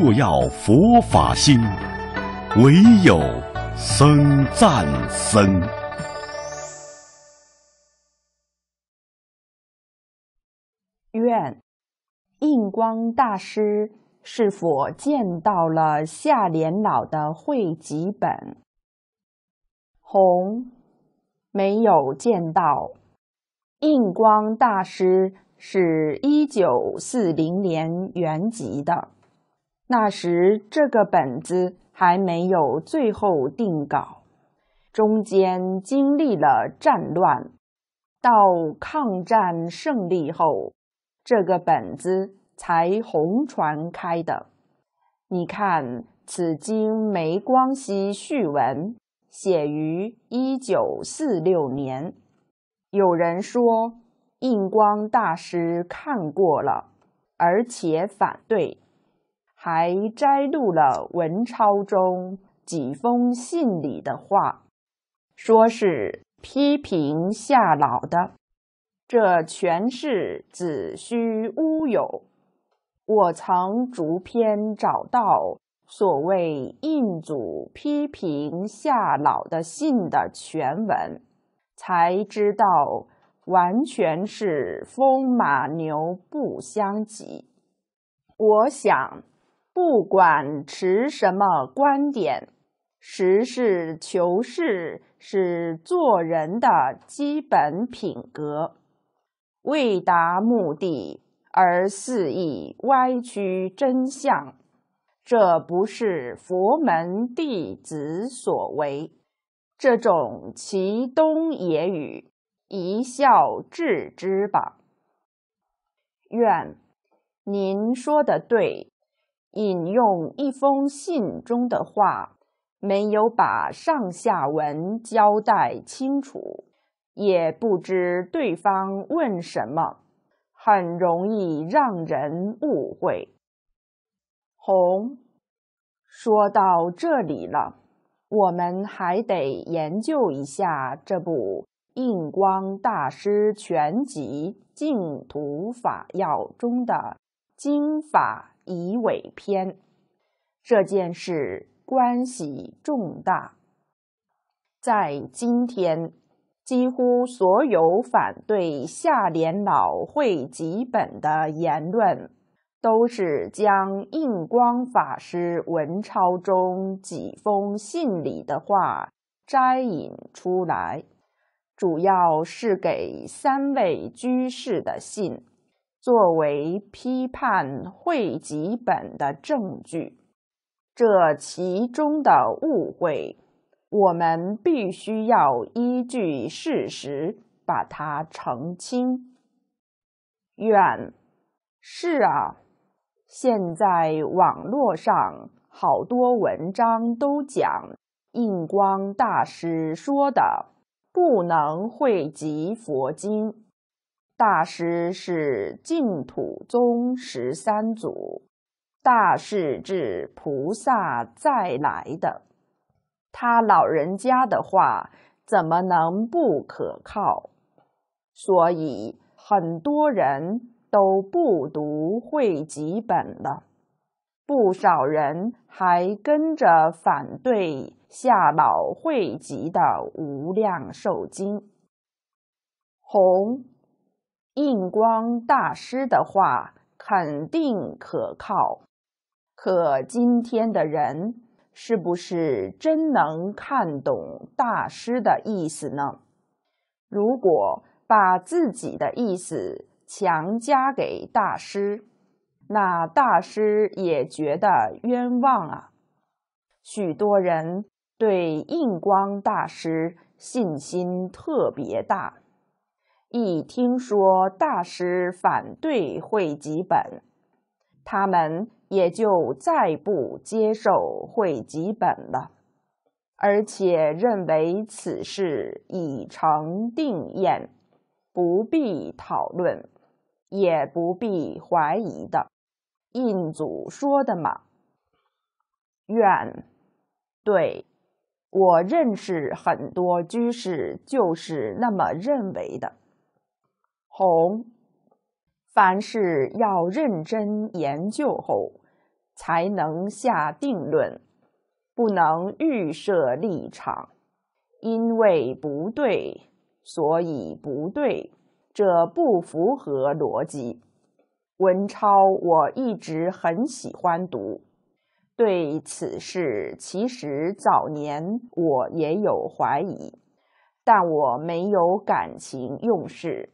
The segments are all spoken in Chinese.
若要佛法兴，唯有僧赞僧。愿印光大师是否见到了夏莲老的汇集本？红没有见到。印光大师是一九四零年原籍的。那时这个本子还没有最后定稿，中间经历了战乱，到抗战胜利后，这个本子才红传开的。你看，此经梅光熙序文写于一九四六年，有人说印光大师看过了，而且反对。还摘录了文钞中几封信里的话，说是批评夏老的，这全是子虚乌有。我曾逐篇找到所谓印祖批评夏老的信的全文，才知道完全是风马牛不相及。我想。不管持什么观点，实事求是是做人的基本品格。为达目的而肆意歪曲真相，这不是佛门弟子所为。这种其东野语，一笑置之吧。愿您说的对。引用一封信中的话，没有把上下文交代清楚，也不知对方问什么，很容易让人误会。红，说到这里了，我们还得研究一下这部《印光大师全集净土法要》中的经法。以尾篇，这件事关系重大。在今天，几乎所有反对夏联老会集本的言论，都是将印光法师文钞中几封信里的话摘引出来，主要是给三位居士的信。作为批判汇集本的证据，这其中的误会，我们必须要依据事实把它澄清。愿是啊，现在网络上好多文章都讲印光大师说的不能汇集佛经。大师是净土宗十三祖，大势至菩萨再来的，他老人家的话怎么能不可靠？所以很多人都不读汇集本了，不少人还跟着反对下老汇集的《无量寿经》。红。印光大师的话肯定可靠，可今天的人是不是真能看懂大师的意思呢？如果把自己的意思强加给大师，那大师也觉得冤枉啊。许多人对印光大师信心特别大。一听说大师反对汇集本，他们也就再不接受汇集本了，而且认为此事已成定验，不必讨论，也不必怀疑的。印祖说的嘛，愿对我认识很多居士就是那么认为的。红，凡事要认真研究后，才能下定论，不能预设立场。因为不对，所以不对，这不符合逻辑。文超，我一直很喜欢读，对此事其实早年我也有怀疑，但我没有感情用事。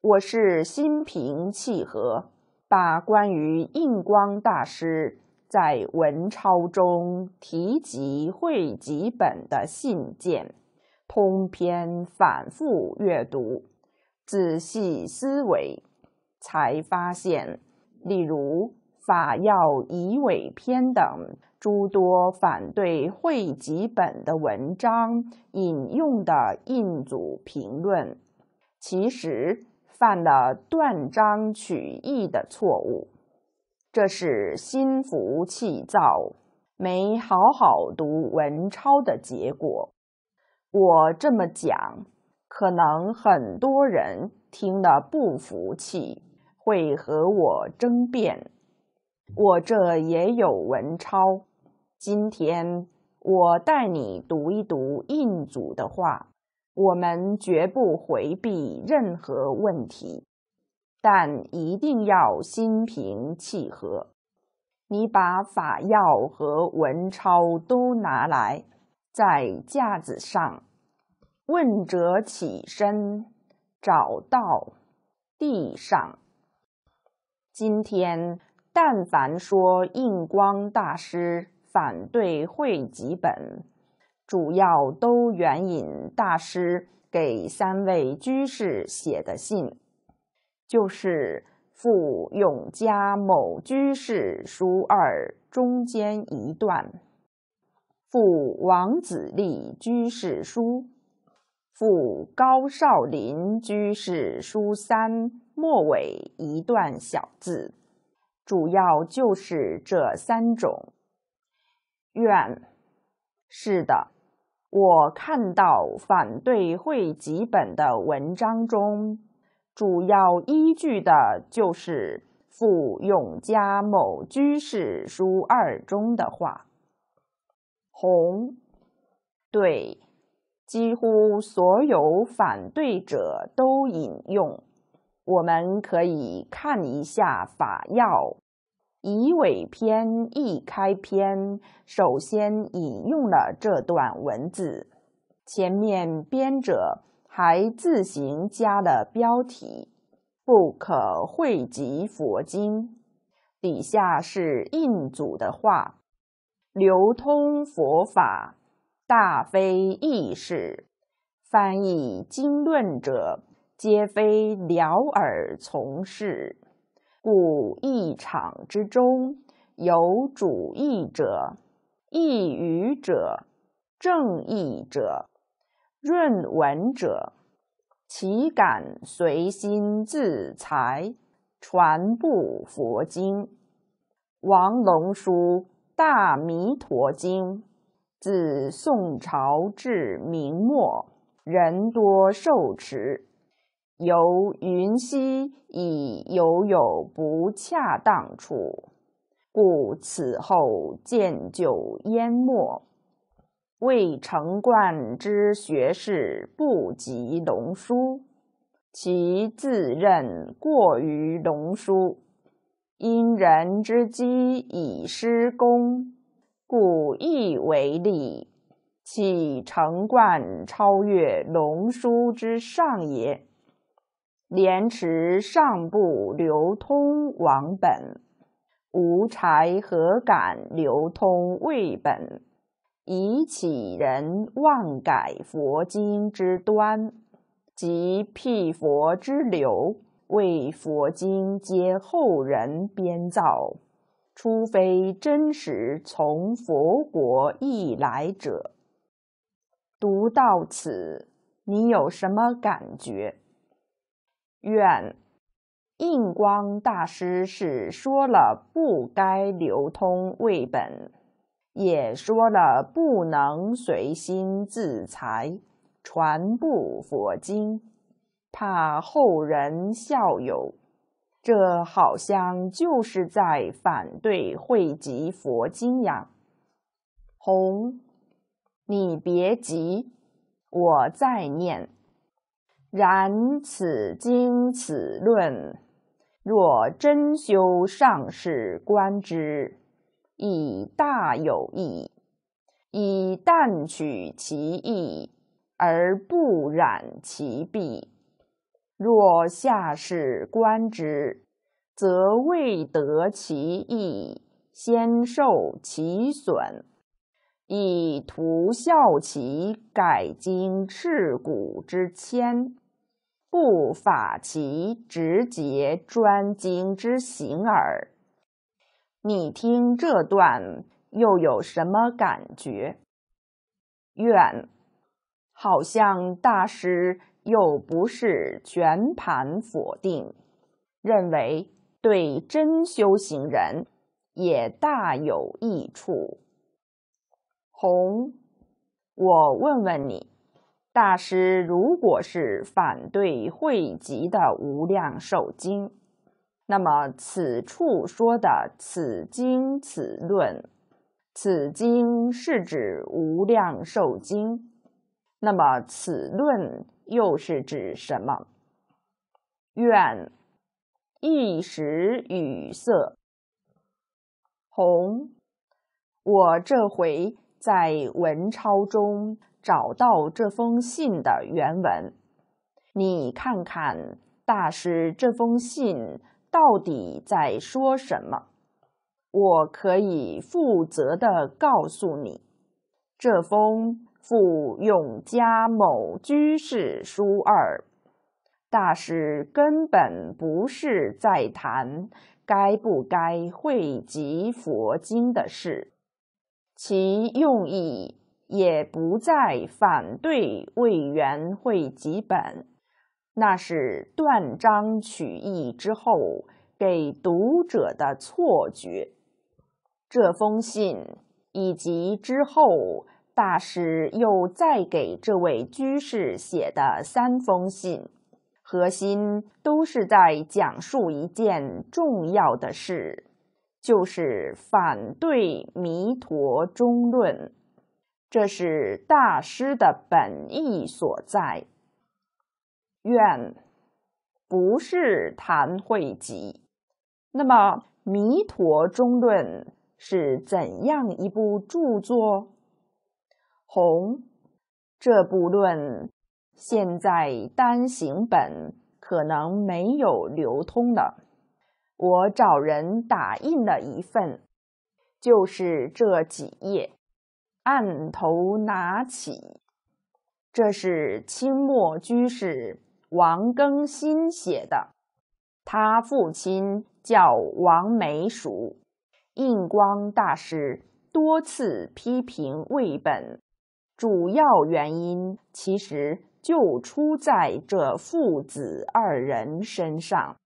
我是心平气和，把关于印光大师在文钞中提及惠吉本的信件，通篇反复阅读，仔细思维，才发现，例如《法要遗伪篇》等诸多反对惠吉本的文章引用的印祖评论，其实。犯了断章取义的错误，这是心浮气躁、没好好读文抄的结果。我这么讲，可能很多人听了不服气，会和我争辩。我这也有文抄，今天我带你读一读印祖的话。我们绝不回避任何问题，但一定要心平气和。你把法药和文钞都拿来，在架子上。问者起身，找到地上。今天，但凡说印光大师反对汇辑本。主要都援引大师给三位居士写的信，就是《附永嘉某居士书二》中间一段，《附王子立居士书》，《附高少林居士书三》末尾一段小字，主要就是这三种。愿是的。我看到反对会几本的文章中，主要依据的就是《附永嘉某居士书二》中的话。洪对几乎所有反对者都引用，我们可以看一下法要。以尾篇一开篇，首先引用了这段文字。前面编者还自行加了标题“不可汇集佛经”。底下是印祖的话：“流通佛法，大非易事。翻译经论者，皆非了耳从事。”古一场之中，有主义者、义语者、正义者、润文者，岂敢随心自裁？传布佛经，王龙书《大弥陀经》，自宋朝至明末，人多受持。由云溪以犹有不恰当处，故此后渐就淹没。未成贯之学士不及龙书，其自认过于龙书，因人之机以失功，故亦为利。岂成贯超越龙书之上也？莲池尚不流通往本，无才何敢流通未本？以启人妄改佛经之端，及辟佛之流，为佛经皆后人编造，除非真实从佛国译来者。读到此，你有什么感觉？愿印光大师是说了不该流通为本，也说了不能随心自裁传布佛经，怕后人效友。这好像就是在反对汇集佛经呀。红，你别急，我再念。然此经此论，若真修上士观之，以大有益；以淡取其意而不染其弊。若下士观之，则未得其意，先受其损；以徒效其改经赤骨之谦。不法其直节专精之行耳。你听这段又有什么感觉？愿好像大师又不是全盘否定，认为对真修行人也大有益处。红，我问问你。大师如果是反对汇集的《无量寿经》，那么此处说的“此经”“此论”，“此经”是指《无量寿经》，那么“此论”又是指什么？愿一时语塞。红，我这回在文抄中。找到这封信的原文，你看看大师这封信到底在说什么？我可以负责的告诉你，这封《附永嘉某居士书二》，大师根本不是在谈该不该汇集佛经的事，其用意。也不再反对魏源会集本，那是断章取义之后给读者的错觉。这封信以及之后大师又再给这位居士写的三封信，核心都是在讲述一件重要的事，就是反对弥陀中论。这是大师的本意所在。愿不是谈会集。那么，《弥陀中论》是怎样一部著作？弘这部论现在单行本可能没有流通了。我找人打印了一份，就是这几页。案头拿起，这是清末居士王庚新写的。他父亲叫王梅署，印光大师多次批评魏本，主要原因其实就出在这父子二人身上。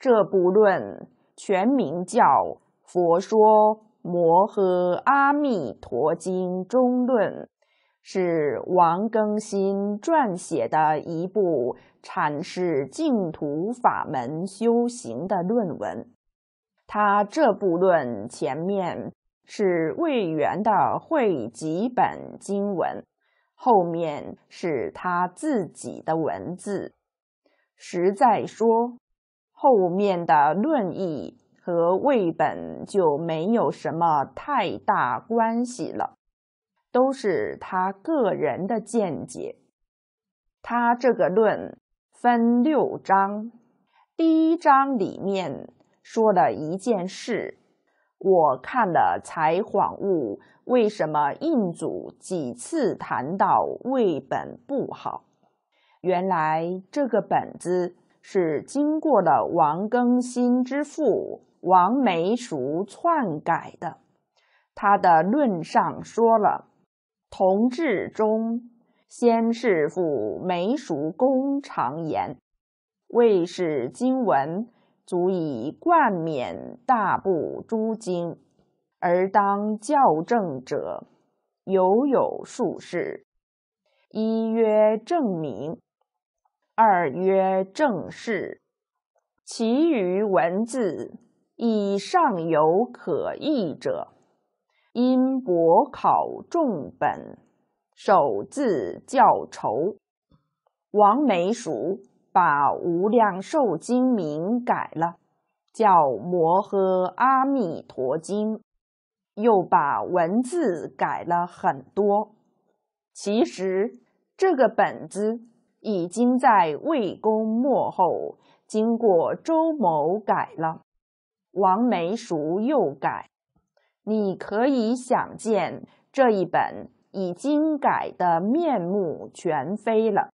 这部论全名叫《佛说》。《摩诃阿弥陀经中论》是王更新撰写的一部阐释净土法门修行的论文。他这部论前面是魏源的汇集本经文，后面是他自己的文字。实在说，后面的论意。和魏本就没有什么太大关系了，都是他个人的见解。他这个论分六章，第一章里面说了一件事，我看了才恍悟，为什么印祖几次谈到魏本不好。原来这个本子是经过了王更新之父。王梅熟篡改的，他的论上说了：“同志中，先是父梅熟公常言，未使经文足以冠冕大部诸经，而当校正者犹有数事：一曰正名，二曰正事，其余文字。”以上有可译者，因博考众本，手字叫雠。王梅熟把《无量寿经》名改了，叫《摩诃阿弥陀经》，又把文字改了很多。其实这个本子已经在魏公末后，经过周某改了。王梅熟又改，你可以想见这一本已经改的面目全非了。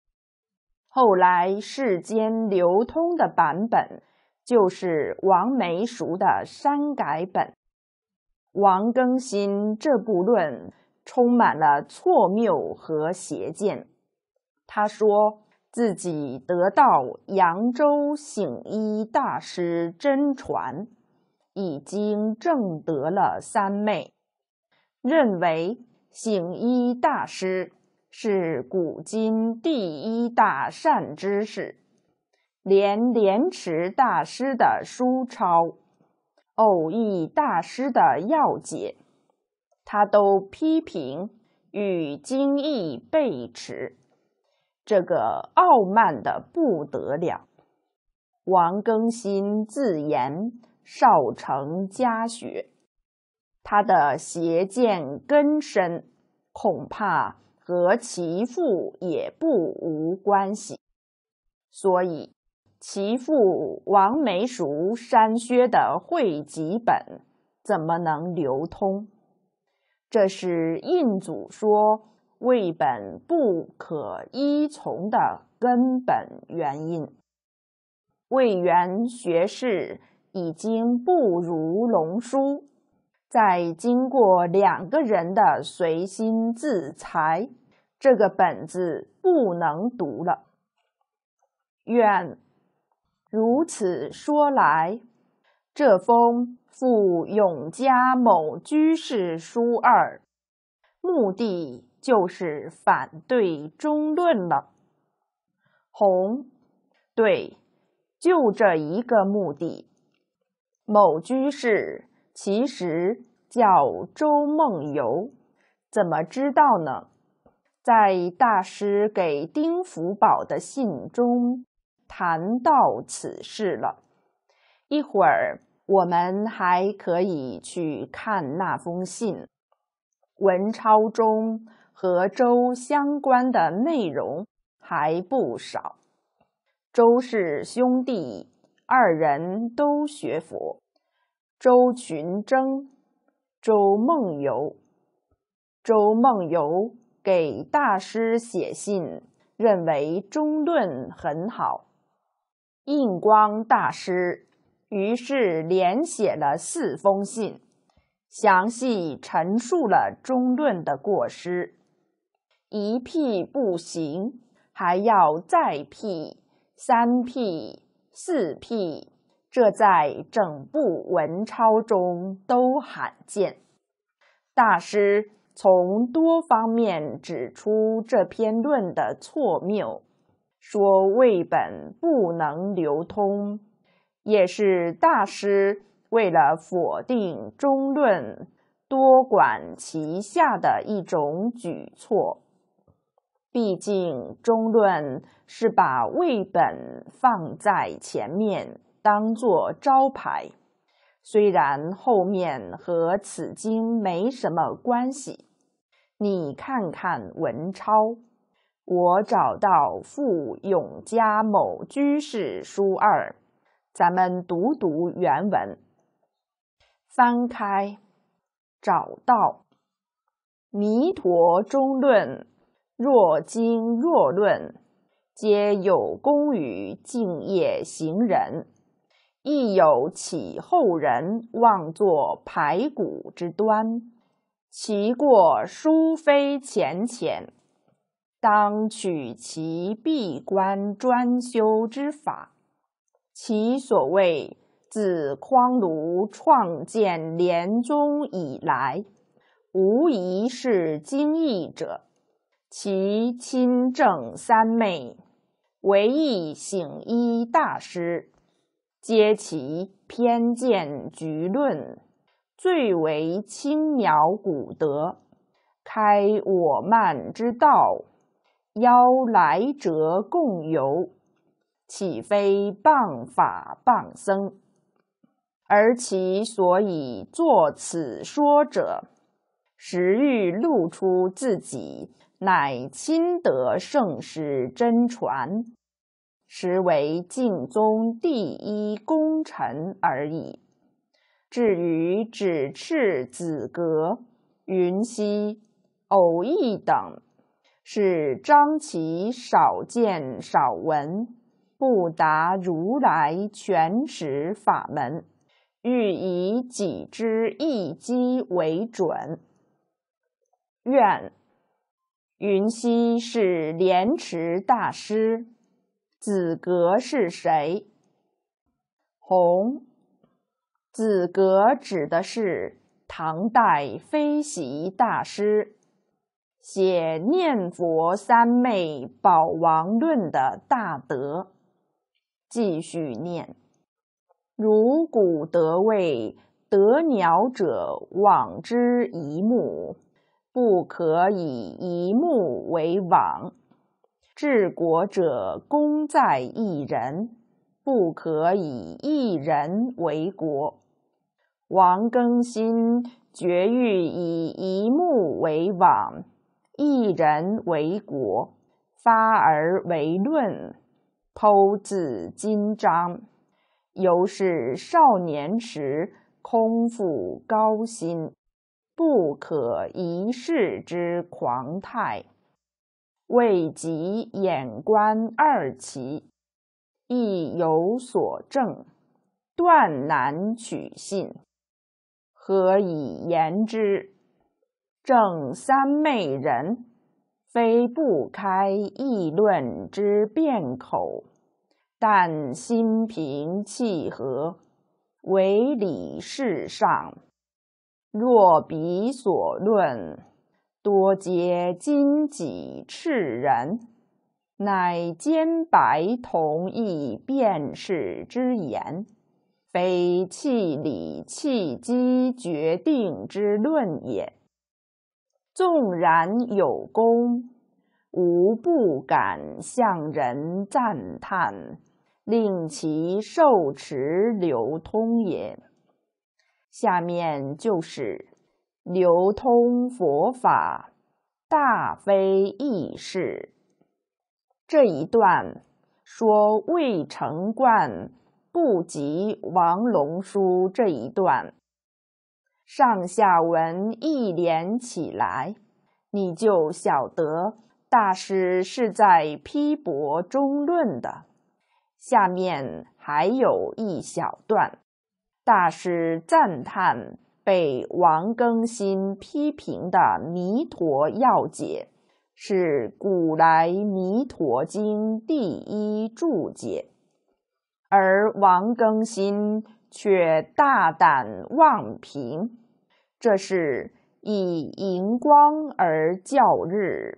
后来世间流通的版本就是王梅熟的删改本。王更新这部论充满了错谬和邪见，他说自己得到扬州醒医大师真传。已经证得了三昧，认为醒医大师是古今第一大善知识，连莲池大师的书抄、偶益大师的要解，他都批评与精义背驰，这个傲慢的不得了。王更新自言。少成家学，他的邪见根深，恐怕和其父也不无关系。所以，其父王梅熟山薛的汇集本怎么能流通？这是印祖说魏本不可依从的根本原因。魏源学士。已经不如龙书，在经过两个人的随心自裁，这个本子不能读了。愿如此说来，这封赴永嘉某居士书二，目的就是反对中论了。红，对，就这一个目的。某居士其实叫周梦游，怎么知道呢？在大师给丁福宝的信中谈到此事了。一会儿我们还可以去看那封信文抄中和周相关的内容还不少。周氏兄弟。二人都学佛，周群征、周梦游、周梦游给大师写信，认为《中论》很好。印光大师于是连写了四封信，详细陈述了《中论》的过失，一辟不行，还要再辟三辟。四辟，这在整部文钞中都罕见。大师从多方面指出这篇论的错谬，说魏本不能流通，也是大师为了否定中论，多管齐下的一种举措。毕竟《中论》是把魏本放在前面，当作招牌，虽然后面和此经没什么关系。你看看文超，我找到傅永嘉某居士书二，咱们读读原文。翻开，找到《弥陀中论》。若经若论，皆有功于敬业行人；亦有启后人妄作排骨之端，其过殊非浅浅。当取其闭关专修之法，其所谓自匡庐创建连宗以来，无疑是经义者。其亲正三昧，唯一醒一大师，皆其偏见局论，最为轻渺古德，开我慢之道，邀来者共游，岂非谤法谤僧？而其所以作此说者，实欲露出自己。乃亲得圣师真传，实为敬宗第一功臣而已。至于指斥子、格云溪、偶益等，是张其少见少闻，不达如来全始法门，欲以己之一机为准，愿。云溪是莲池大师，子格是谁？红，子格指的是唐代飞席大师，写《念佛三昧宝王论》的大德。继续念：如古得位得鸟者，往之一目。不可以一目为王。治国者功在一人；不可以一人为国。王更新绝欲以一目为王，一人为国，发而为论，剖字今章，犹是少年时空负高心。不可一世之狂态，未及眼观二奇，亦有所证，断难取信。何以言之？正三昧人，非不开议论之辩口，但心平气和，唯理事上。若彼所论，多皆今己赤人，乃兼白同意辨士之言，非气理气机决定之论也。纵然有功，吾不敢向人赞叹，令其受持流通也。下面就是流通佛法大非易事这一段，说未成观不及王龙书这一段，上下文一连起来，你就晓得大师是在批驳中论的。下面还有一小段。大师赞叹被王更新批评的《弥陀要解》是古来《弥陀经》第一注解，而王更新却大胆妄评，这是以荧光而教日，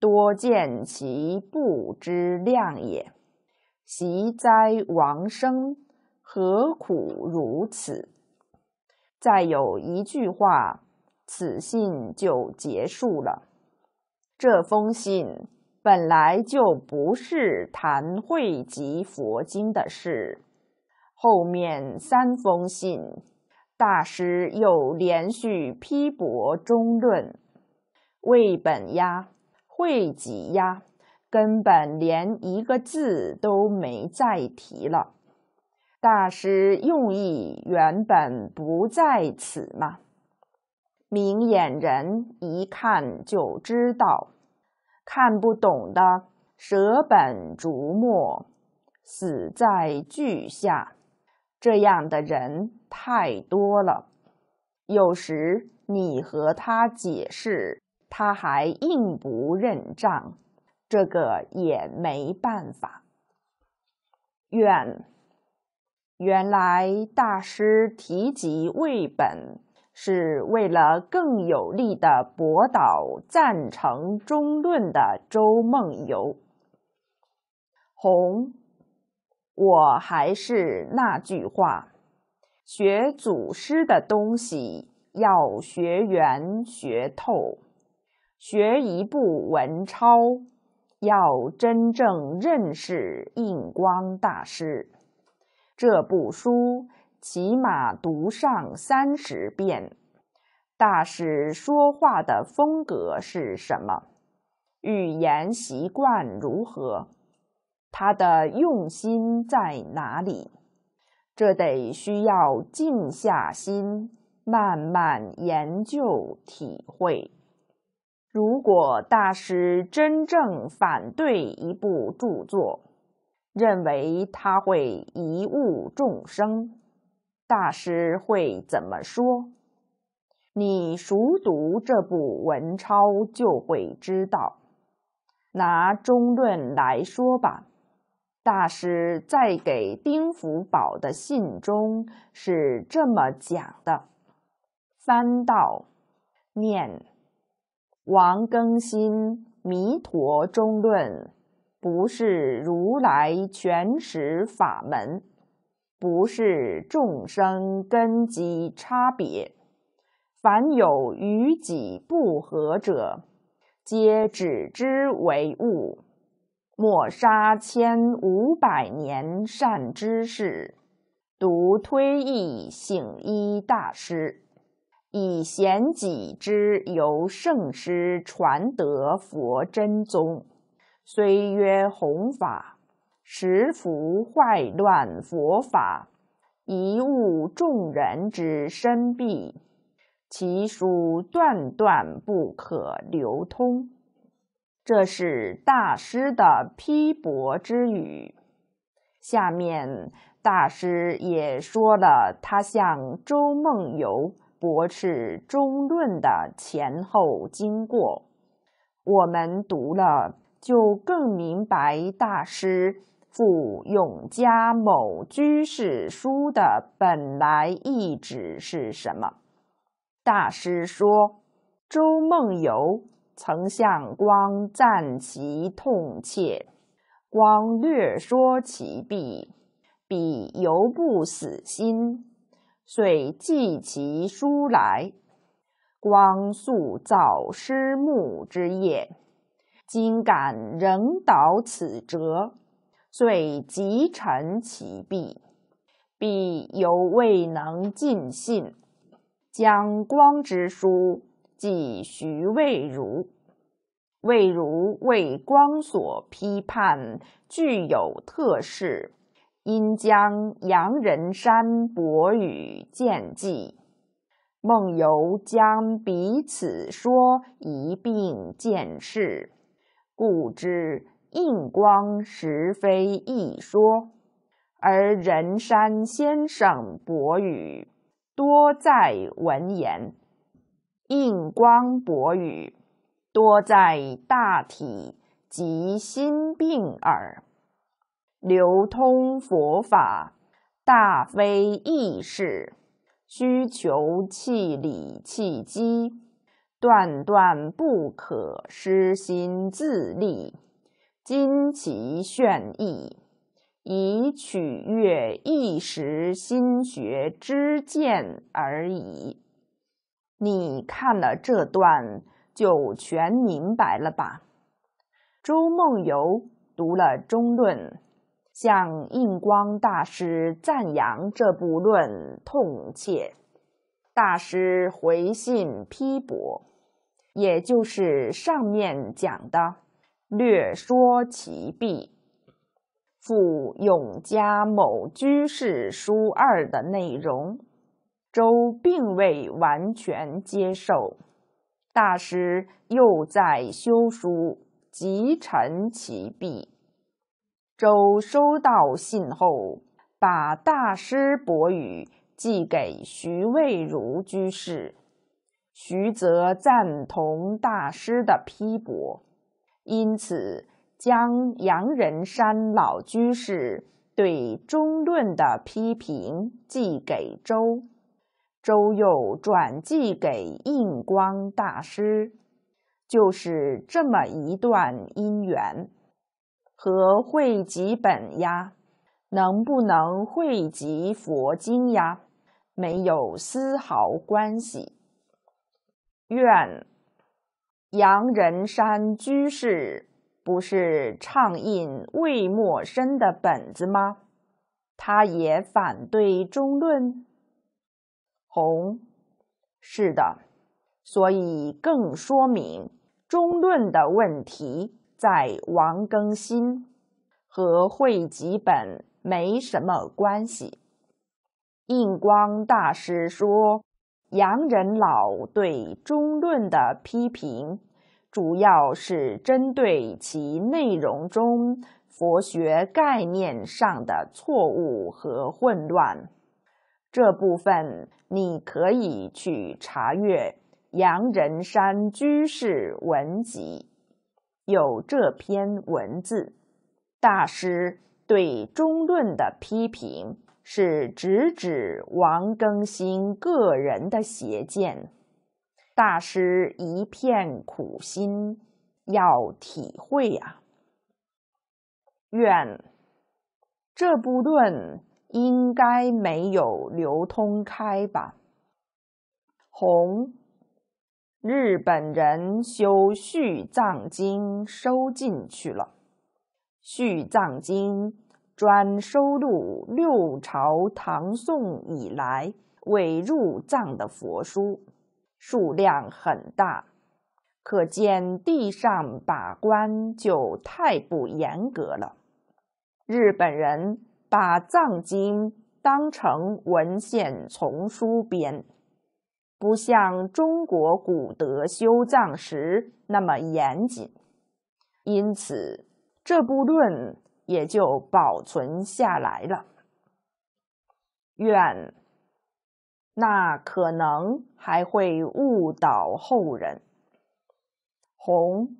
多见其不知量也。习哉，王生！何苦如此？再有一句话，此信就结束了。这封信本来就不是谈汇集佛经的事。后面三封信，大师又连续批驳中论，为本呀，汇集呀，根本连一个字都没再提了。大师用意原本不在此嘛，明眼人一看就知道，看不懂的舍本逐末，死在句下。这样的人太多了，有时你和他解释，他还硬不认账，这个也没办法。愿。原来大师提及魏本，是为了更有力的驳倒赞成中论的周梦游。红，我还是那句话，学祖师的东西要学圆学透，学一部文抄，要真正认识印光大师。这部书起码读上三十遍。大师说话的风格是什么？语言习惯如何？他的用心在哪里？这得需要静下心，慢慢研究体会。如果大师真正反对一部著作，认为他会贻误众生，大师会怎么说？你熟读这部文抄就会知道。拿中论来说吧，大师在给丁福宝的信中是这么讲的：翻到念王更新弥陀中论。不是如来全识法门，不是众生根基差别。凡有与己不合者，皆指之为物。抹杀千五百年善知识，独推一醒一大师，以贤己之由圣师传得佛真宗。虽曰弘法，实弗坏乱佛法，贻误众人之身弊。其书断断不可流通。这是大师的批驳之语。下面大师也说了他向周梦游驳斥《中论》的前后经过，我们读了。就更明白大师《复永嘉某居士书》的本来意旨是什么。大师说：“周梦游曾向光赞其痛切，光略说其弊，彼犹不死心，遂寄其书来。光塑造师墓之夜。”今敢仍蹈此辙，遂即陈其弊，必犹未能尽信。将光之书寄徐渭如，魏如为光所批判，具有特事，因将杨仁山博与见记。梦游将彼此说一并见事。故知印光实非一说，而人山先生博语多在文言，印光博语多在大体及心病耳。流通佛法，大非易事，需求气理气机。断断不可失心自立，今其炫逸，以取悦一时心学之见而已。你看了这段，就全明白了吧？朱梦游读了《中论》，向印光大师赞扬这部论痛切。大师回信批驳。也就是上面讲的略说其弊，《附永嘉某居士书二》的内容，周并未完全接受。大师又在修书即陈其弊，周收到信后，把大师博语寄给徐渭如居士。徐则赞同大师的批驳，因此将杨仁山老居士对《中论》的批评寄给周，周又转寄给印光大师，就是这么一段因缘。和汇集本呀，能不能汇集佛经呀，没有丝毫关系。愿杨仁山居士不是畅印未墨生的本子吗？他也反对中论。红，是的，所以更说明中论的问题在王更新和汇集本没什么关系。印光大师说。洋人老对《中论》的批评，主要是针对其内容中佛学概念上的错误和混乱。这部分你可以去查阅杨仁山居士文集，有这篇文字。大师对《中论》的批评。是直指王更新个人的邪见，大师一片苦心，要体会呀。愿这部论应该没有流通开吧？红日本人修续藏经收进去了，续藏经。专收录六朝唐宋以来未入藏的佛书，数量很大，可见地上把关就太不严格了。日本人把藏经当成文献丛书编，不像中国古德修藏时那么严谨，因此这部论。也就保存下来了。远，那可能还会误导后人。红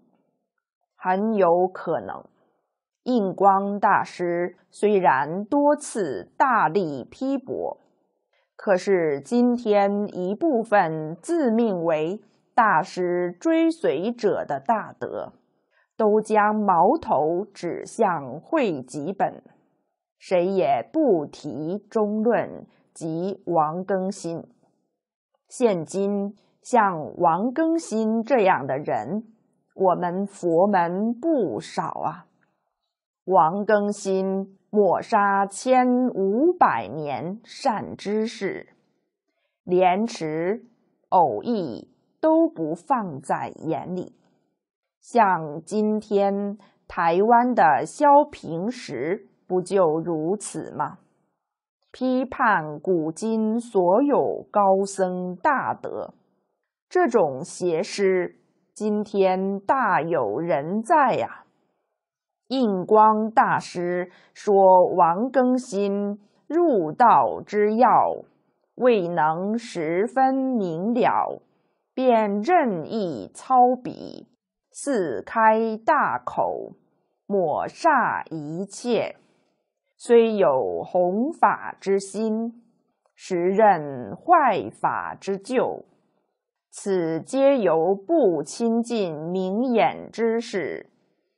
很有可能。印光大师虽然多次大力批驳，可是今天一部分自命为大师追随者的大德。都将矛头指向惠吉本，谁也不提中论及王更新。现今像王更新这样的人，我们佛门不少啊。王更新抹杀千五百年善知识，廉耻、偶益都不放在眼里。像今天台湾的萧平石不就如此吗？批判古今所有高僧大德，这种邪师今天大有人在呀。印光大师说：“王更新入道之要未能十分明了，便任意操笔。”四开大口，抹煞一切；虽有弘法之心，实任坏法之旧。此皆由不亲近明眼之士，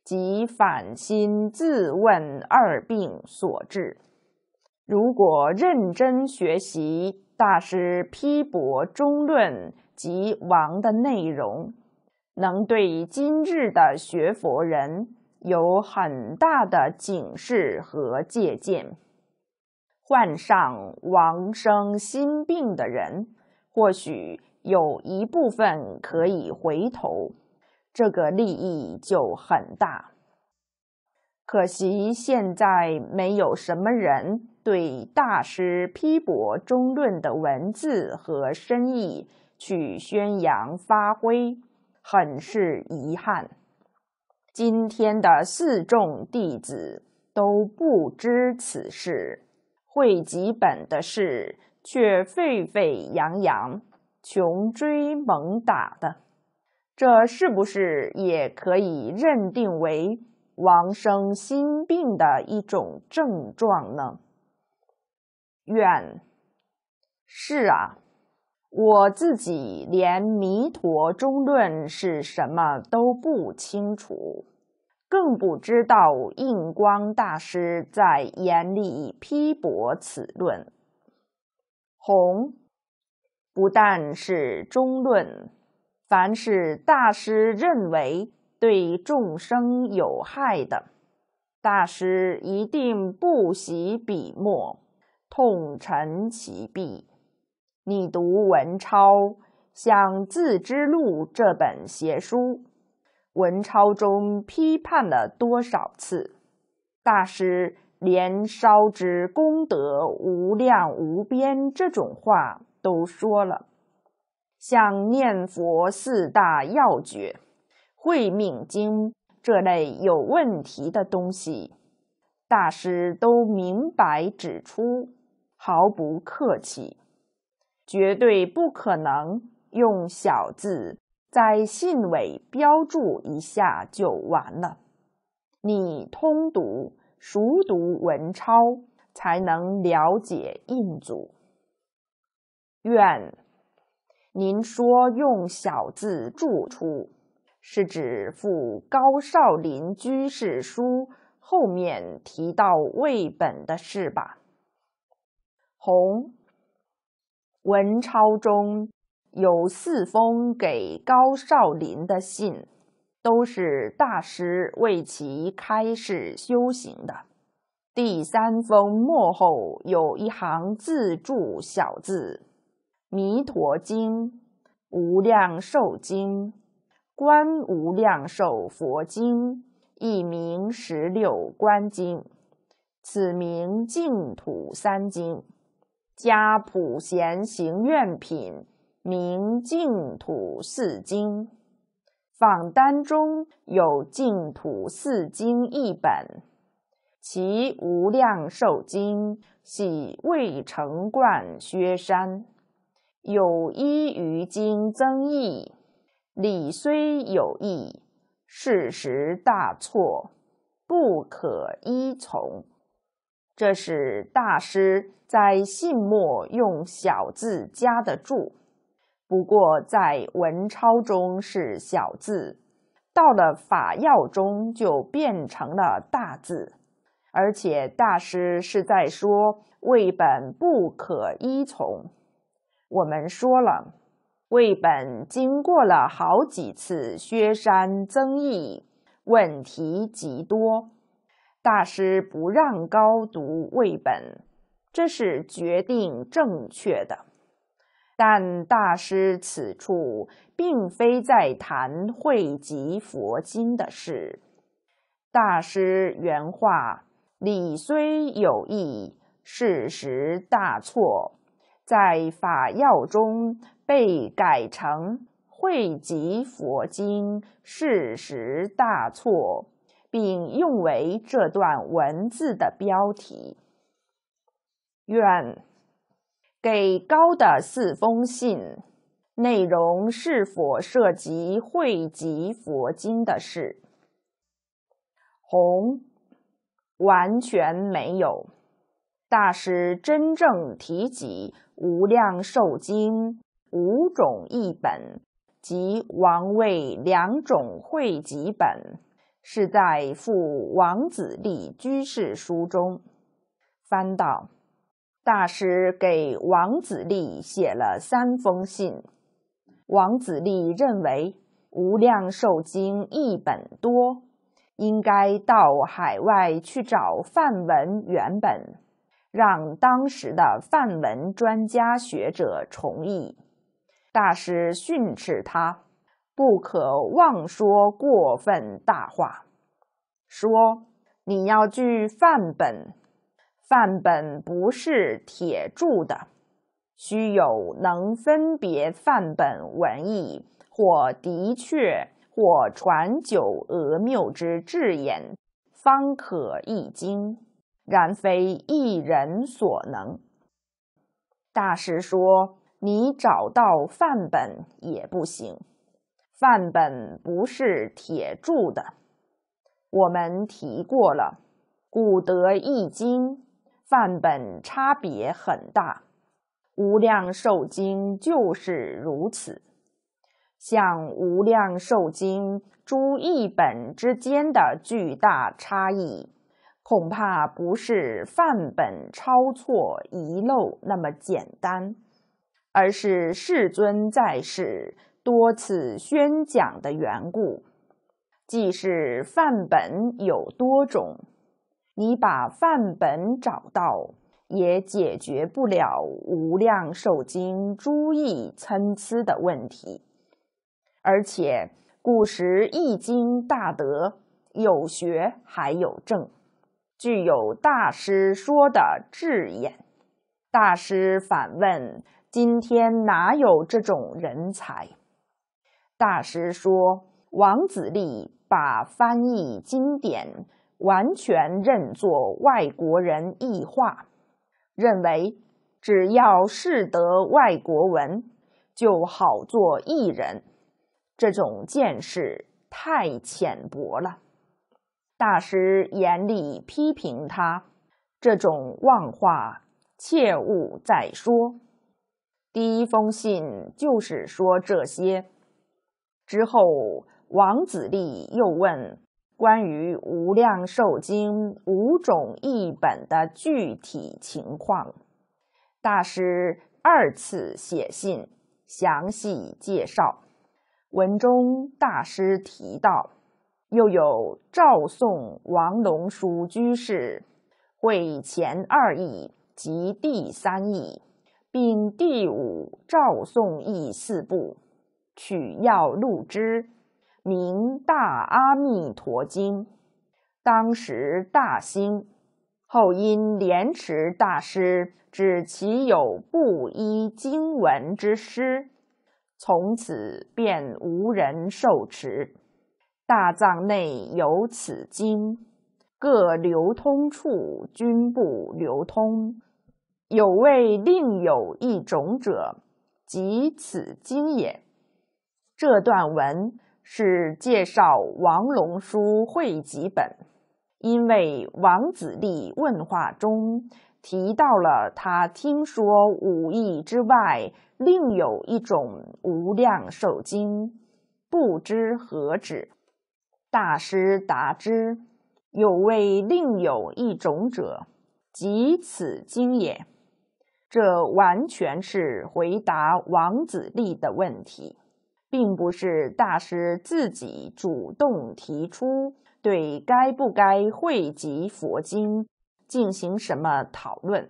及反心自问二病所致。如果认真学习大师批驳中论及王的内容。能对今日的学佛人有很大的警示和借鉴。患上亡生心病的人，或许有一部分可以回头，这个利益就很大。可惜现在没有什么人对大师批驳中论的文字和深意去宣扬发挥。很是遗憾，今天的四众弟子都不知此事，汇集本的事却沸沸扬扬，穷追猛打的，这是不是也可以认定为王生心病的一种症状呢？愿是啊。我自己连《弥陀中论》是什么都不清楚，更不知道印光大师在严厉批驳此论。弘不但是中论，凡是大师认为对众生有害的，大师一定不喜笔墨，痛陈其弊。你读文超，像《自知录》这本邪书，文超中批判了多少次？大师连烧之功德无量无边这种话都说了，像念佛四大要诀、会命经这类有问题的东西，大师都明白指出，毫不客气。绝对不可能用小字在信尾标注一下就完了。你通读、熟读文抄，才能了解印祖。愿您说用小字注出，是指附高少林居士书后面提到魏本的事吧？红。文钞中有四封给高少林的信，都是大师为其开示修行的。第三封末后有一行自注小字：“弥陀经、无量寿经、观无量寿佛经，一名十六观经，此名净土三经。”家普贤行愿品，明净土四经。访单中有净土四经一本，其无量寿经系未成冠薛山，有一于经增益，理虽有益，事实大错，不可依从。这是大师在信末用小字加的注，不过在文钞中是小字，到了法要中就变成了大字。而且大师是在说魏本不可依从。我们说了，魏本经过了好几次削山增益，问题极多。大师不让高读未本，这是决定正确的。但大师此处并非在谈汇集佛经的事。大师原话理虽有意，事实大错，在法要中被改成汇集佛经，事实大错。并用为这段文字的标题。愿给高的四封信，内容是否涉及汇集佛经的事？红完全没有，大师真正提及无量寿经五种译本及王位两种汇集本。是在《父王子立居士书》中，翻到大师给王子立写了三封信。王子立认为《无量寿经》译本多，应该到海外去找梵文原本，让当时的梵文专家学者重译。大师训斥他。不可妄说过分大话。说你要据范本，范本不是铁铸的，须有能分别范本文意或的确，或传久讹谬之智眼，方可易经。然非一人所能。大师说：“你找到范本也不行。”范本不是铁铸的，我们提过了，《古德易经》范本差别很大，《无量寿经》就是如此。像《无量寿经》诸译本之间的巨大差异，恐怕不是范本抄错遗漏那么简单，而是世尊在世。多次宣讲的缘故，既是范本有多种，你把范本找到，也解决不了无量寿经诸义参差的问题。而且古时易经大德有学还有证，具有大师说的智眼。大师反问：今天哪有这种人才？大师说：“王子立把翻译经典完全认作外国人异化，认为只要识得外国文就好做艺人，这种见识太浅薄了。”大师严厉批评他：“这种妄话，切勿再说。”第一封信就是说这些。之后，王子立又问关于《无量寿经》五种译本的具体情况，大师二次写信详细介绍。文中大师提到，又有赵宋王龙书居士会前二译及第三译，并第五赵宋译四部。取药录之，名《大阿弥陀经》，当时大兴，后因莲池大师指其有布衣经文之师，从此便无人受持。大藏内有此经，各流通处均不流通。有谓另有一种者，即此经也。这段文是介绍王龙书汇集本，因为王子立问话中提到了他听说五义之外另有一种无量寿经，不知何指。大师答之：“有谓另有一种者，即此经也。”这完全是回答王子立的问题。并不是大师自己主动提出对该不该汇集佛经进行什么讨论。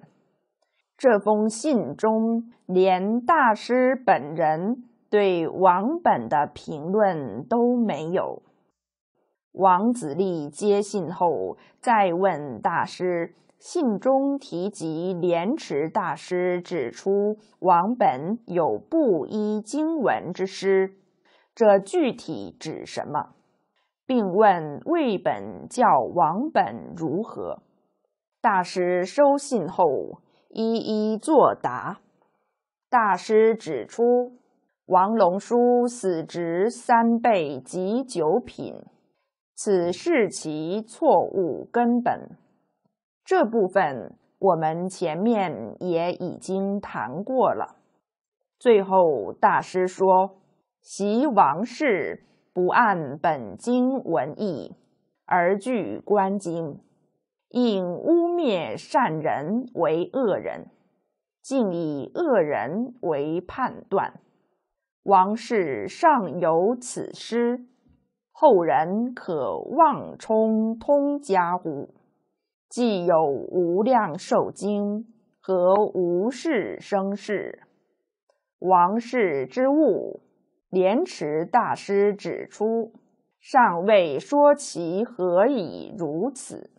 这封信中连大师本人对王本的评论都没有。王子立接信后，再问大师。信中提及莲池大师指出王本有布衣经文之诗，这具体指什么？并问魏本教王本如何？大师收信后一一作答。大师指出王龙书死值三倍及九品，此事其错误根本。这部分我们前面也已经谈过了。最后大师说：“习王室不按本经文义，而据观经，应污蔑善人为恶人，竟以恶人为判断。王氏尚有此诗，后人可妄冲通家乎？”既有无量寿经和无世生世王氏之物，莲池大师指出，尚未说其何以如此，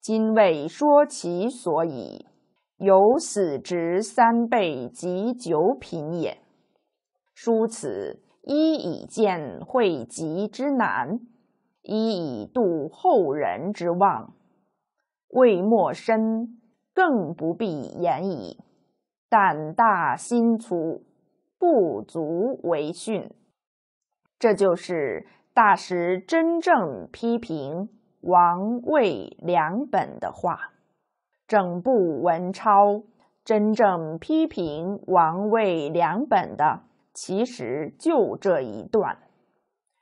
今未说其所以有死值三倍及九品也。书此一以见会集之难，一以度后人之望。未莫深，更不必言矣。胆大心粗，不足为训。这就是大师真正批评王位两本的话。整部文抄真正批评王位两本的，其实就这一段。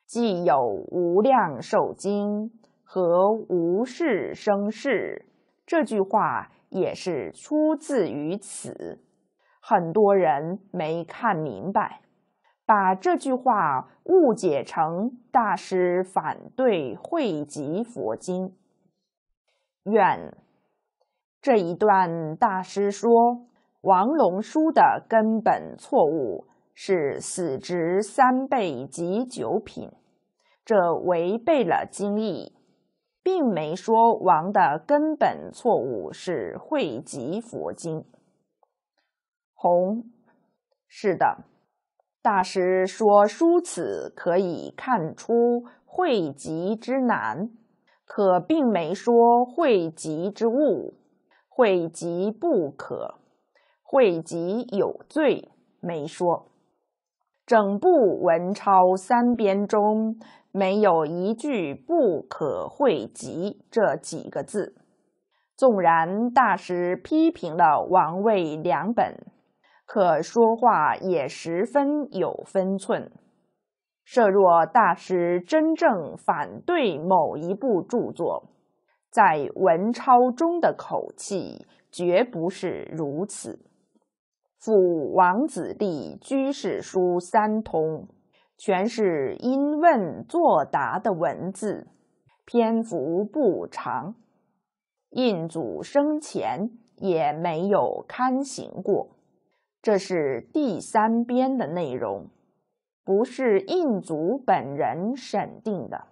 既有无量寿经。和无事生事这句话也是出自于此，很多人没看明白，把这句话误解成大师反对汇集佛经。愿这一段大师说王龙书的根本错误是死值三倍及九品，这违背了经义。并没说王的根本错误是汇集佛经。红，是的，大师说书此可以看出汇集之难，可并没说汇集之物，汇集不可，汇集有罪，没说。整部文抄三编中。没有一句不可汇集这几个字。纵然大师批评了王位两本，可说话也十分有分寸。设若大师真正反对某一部著作，在文抄中的口气绝不是如此。父、王子立居士书三通。全是因问作答的文字，篇幅不长。印祖生前也没有刊行过。这是第三编的内容，不是印祖本人审定的。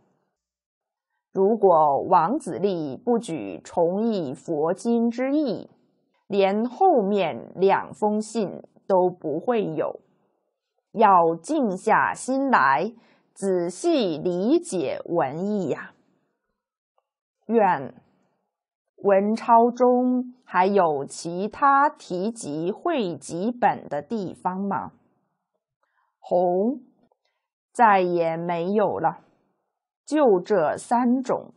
如果王子立不举重译佛经之意，连后面两封信都不会有。要静下心来，仔细理解文意呀。远文抄中还有其他提及汇集本的地方吗？红再也没有了，就这三种。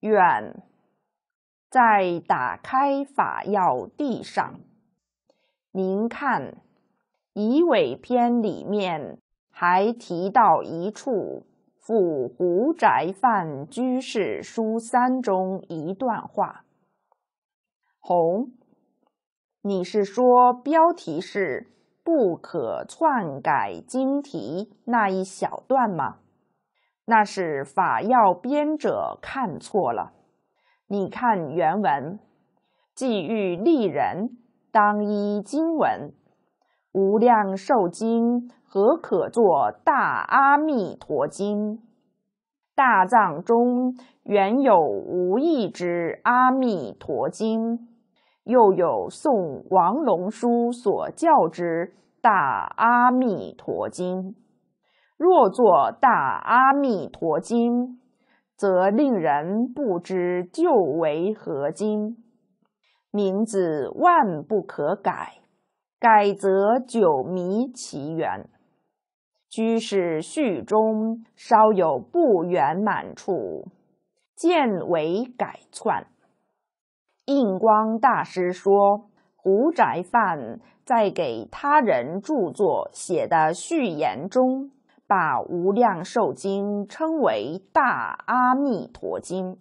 远在打开法药地上，您看。乙尾篇里面还提到一处《抚胡宅范居士书》三中一段话。红，你是说标题是“不可篡改经题”那一小段吗？那是法要编者看错了。你看原文，既欲利人，当依经文。无量寿经何可作大阿弥陀经？大藏中原有无义之阿弥陀经，又有宋王龙书所教之大阿弥陀经。若作大阿弥陀经，则令人不知旧为何经，名字万不可改。改则久迷其源，居士序中稍有不圆满处，见为改窜。印光大师说，胡宅范在给他人著作写的序言中，把《无量寿经》称为《大阿弥陀经》，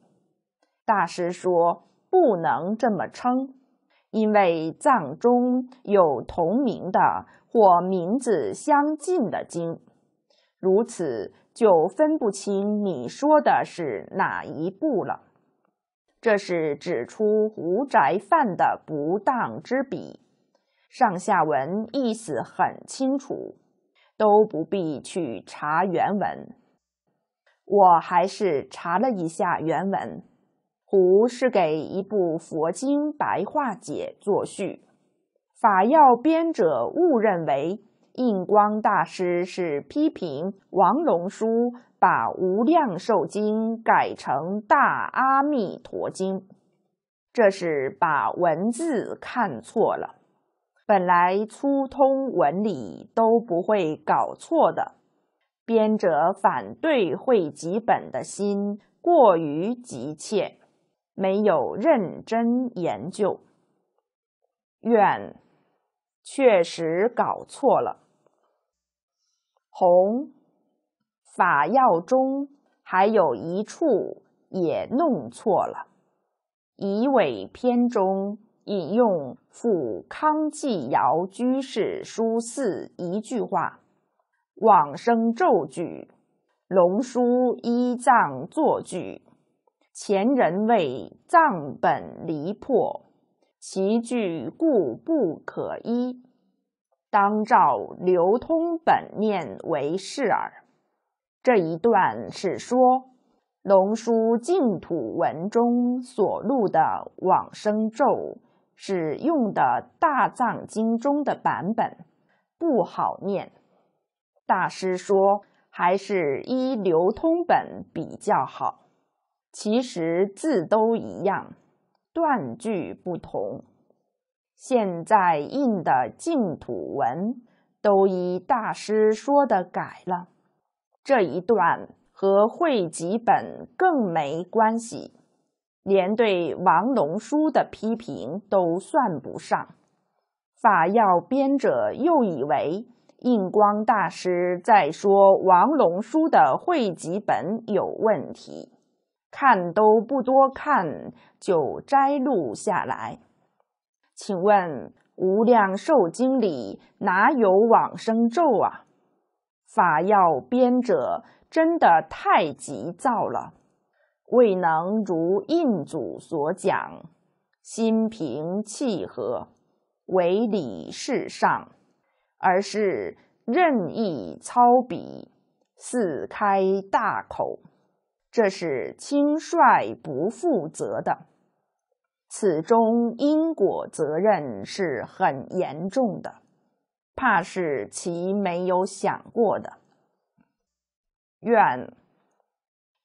大师说不能这么称。因为藏中有同名的或名字相近的经，如此就分不清你说的是哪一部了。这是指出无宅犯的不当之笔，上下文意思很清楚，都不必去查原文。我还是查了一下原文。胡是给一部佛经白话解作序，《法要》编者误认为印光大师是批评王龙书把《无量寿经》改成《大阿弥陀经》，这是把文字看错了。本来粗通文理都不会搞错的，编者反对汇辑本的心过于急切。没有认真研究，远确实搞错了。弘法要中还有一处也弄错了。乙尾篇中引用《复康济尧居士书四》一句话：“往生咒句，龙书依藏作句。”前人谓藏本离破，其句故不可依，当照流通本念为是耳。这一段是说，《龙书净土文》中所录的往生咒是用的大藏经中的版本，不好念。大师说，还是依流通本比较好。其实字都一样，断句不同。现在印的净土文都依大师说的改了。这一段和汇集本更没关系，连对王龙书的批评都算不上。法要编者又以为印光大师在说王龙书的汇集本有问题。看都不多看就摘录下来，请问《无量寿经》里哪有往生咒啊？法要编者真的太急躁了，未能如印祖所讲，心平气和，唯理事上，而是任意操笔，四开大口。这是轻率不负责的，此中因果责任是很严重的，怕是其没有想过的。愿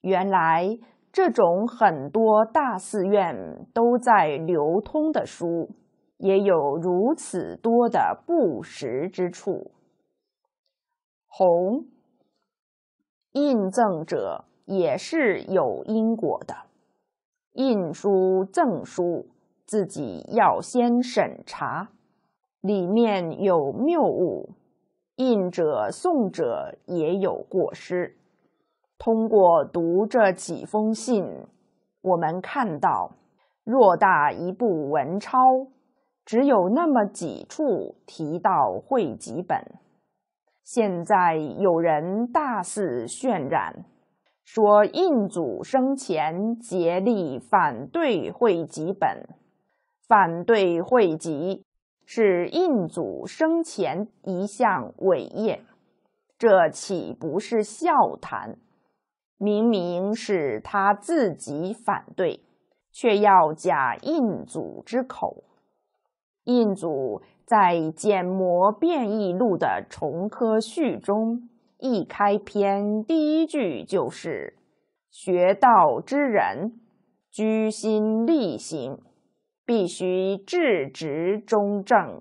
原来这种很多大寺院都在流通的书，也有如此多的不实之处。红印证者。也是有因果的。印书赠书，自己要先审查，里面有谬误，印者送者也有过失。通过读这几封信，我们看到偌大一部文钞，只有那么几处提到汇集本。现在有人大肆渲染。说印祖生前竭力反对汇辑本，反对汇辑是印祖生前一项伟业，这岂不是笑谈？明明是他自己反对，却要假印祖之口。印祖在《建模变异录》的重科序中。一开篇第一句就是：学道之人，居心立行，必须至直中正，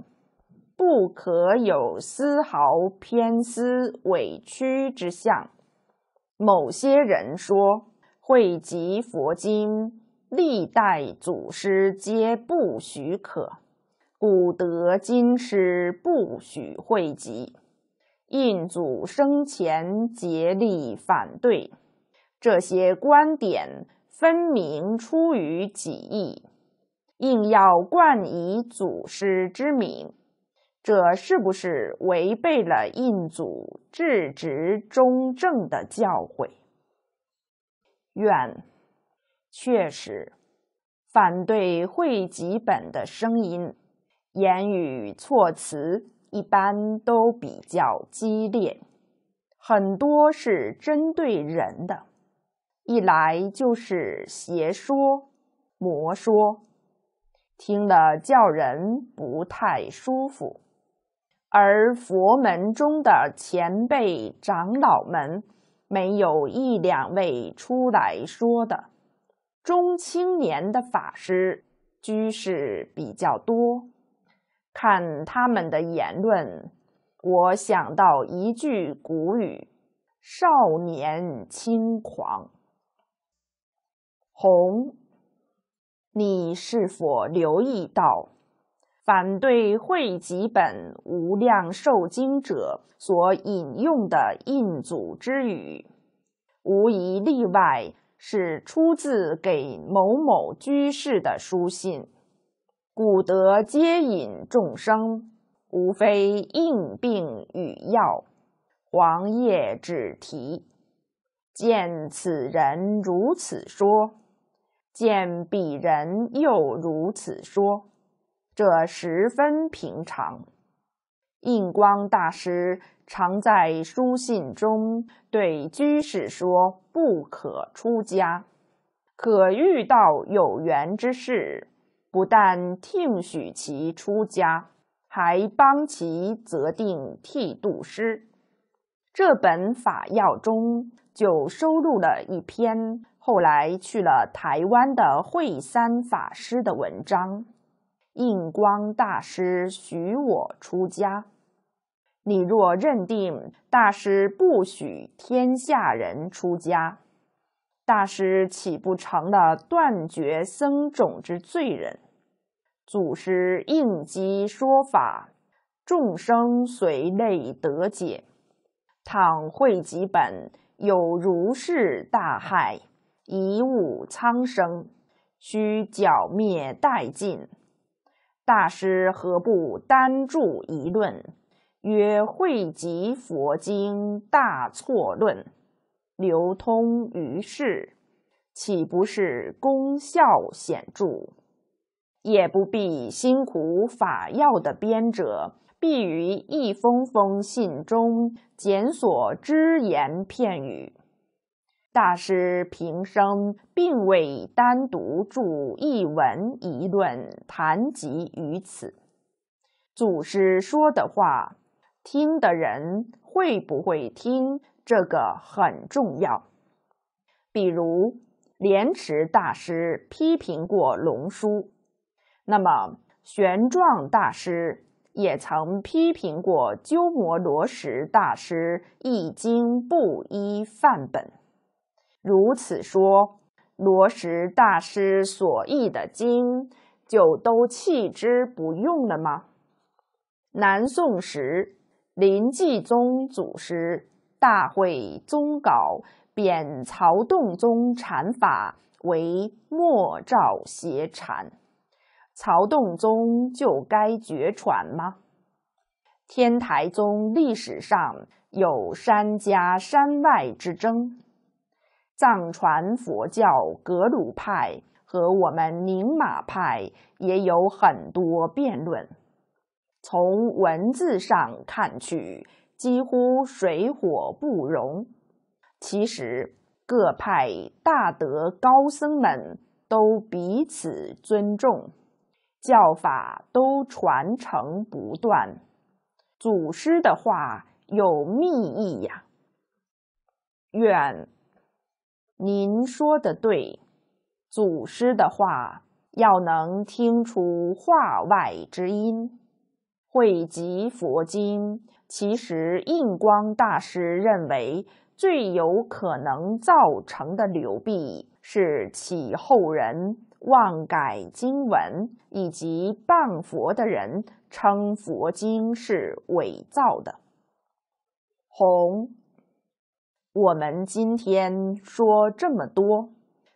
不可有丝毫偏私委屈之相。某些人说，汇集佛经，历代祖师皆不许可，古德今师不许汇集。印祖生前竭力反对这些观点，分明出于己意，硬要冠以祖师之名，这是不是违背了印祖至直中正的教诲？愿确实反对汇集本的声音、言语、措辞。一般都比较激烈，很多是针对人的，一来就是邪说魔说，听了叫人不太舒服。而佛门中的前辈长老们，没有一两位出来说的，中青年的法师居士比较多。看他们的言论，我想到一句古语：“少年轻狂。”红，你是否留意到，反对汇集本无量受经者所引用的印祖之语，无一例外是出自给某某居士的书信。古德接引众生，无非应病与药。黄叶只提，见此人如此说，见彼人又如此说，这十分平常。印光大师常在书信中对居士说：“不可出家，可遇到有缘之事。”不但听许其出家，还帮其择定剃度师。这本法要中就收录了一篇后来去了台湾的惠三法师的文章。印光大师许我出家，你若认定大师不许天下人出家。大师岂不成了断绝僧种之罪人？祖师应机说法，众生随类得解。倘会集本有如是大害，贻误苍生，须剿灭殆尽。大师何不单著一论，曰《惠集佛经大错论》？流通于世，岂不是功效显著？也不必辛苦法药的编者，必于一封封信中检索只言片语。大师平生并未单独著一文一论谈及于此。祖师说的话，听的人会不会听？这个很重要，比如莲池大师批评过龙叔，那么玄奘大师也曾批评过鸠摩罗什大师《易经》布衣范本。如此说，罗什大师所译的经就都弃之不用了吗？南宋时，林继宗祖师。大会宗稿贬曹洞宗禅法为莫照邪禅，曹洞宗就该绝传吗？天台宗历史上有山家山外之争，藏传佛教格鲁派和我们宁玛派也有很多辩论。从文字上看去。几乎水火不容。其实各派大德高僧们都彼此尊重，教法都传承不断。祖师的话有密意呀。愿您说的对，祖师的话要能听出话外之音，汇集佛经。其实，印光大师认为，最有可能造成的流弊是其后人妄改经文，以及谤佛的人称佛经是伪造的。红，我们今天说这么多，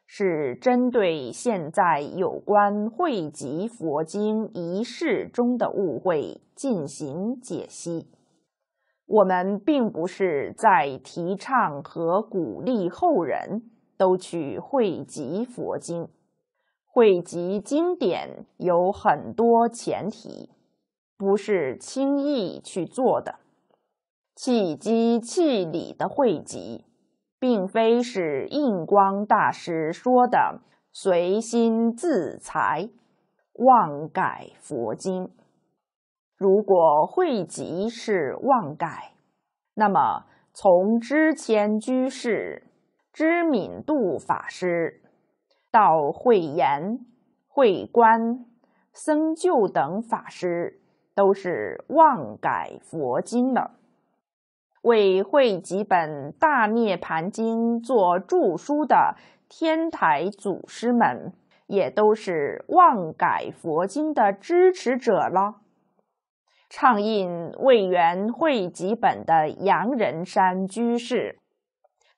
是针对现在有关汇集佛经一事中的误会进行解析。我们并不是在提倡和鼓励后人都去汇集佛经，汇集经典有很多前提，不是轻易去做的。气机气理的汇集，并非是印光大师说的随心自裁，妄改佛经。如果会集是妄改，那么从知谦居士、知敏度法师到慧严、慧观、僧旧等法师，都是妄改佛经的。为会集本《大涅盘经》做著书的天台祖师们，也都是妄改佛经的支持者了。畅印魏源汇集本的洋人山居士，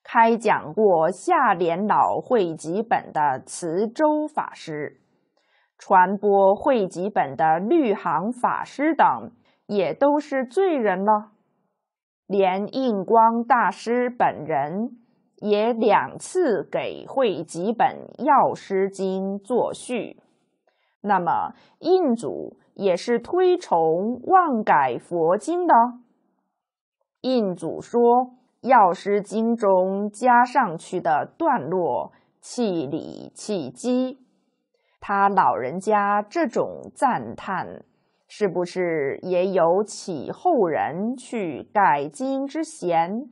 开讲过下联老汇集本的慈州法师，传播汇集本的律行法师等，也都是罪人了。连印光大师本人也两次给汇集本《药师经》作序，那么印祖。也是推崇妄改佛经的印祖说，《药师经》中加上去的段落气理气机，他老人家这种赞叹，是不是也有启后人去改经之嫌？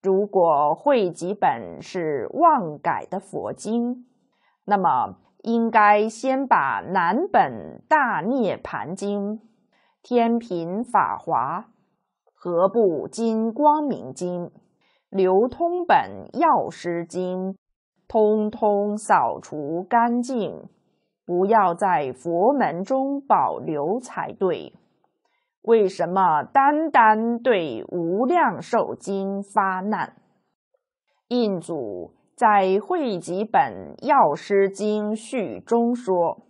如果汇集本是妄改的佛经，那么。应该先把南本大涅盘经、天品法华、何不经、光明经、流通本药师经，通通扫除干净，不要在佛门中保留才对。为什么单单对无量寿经发难？印祖。在汇集本《药师经序》中说：“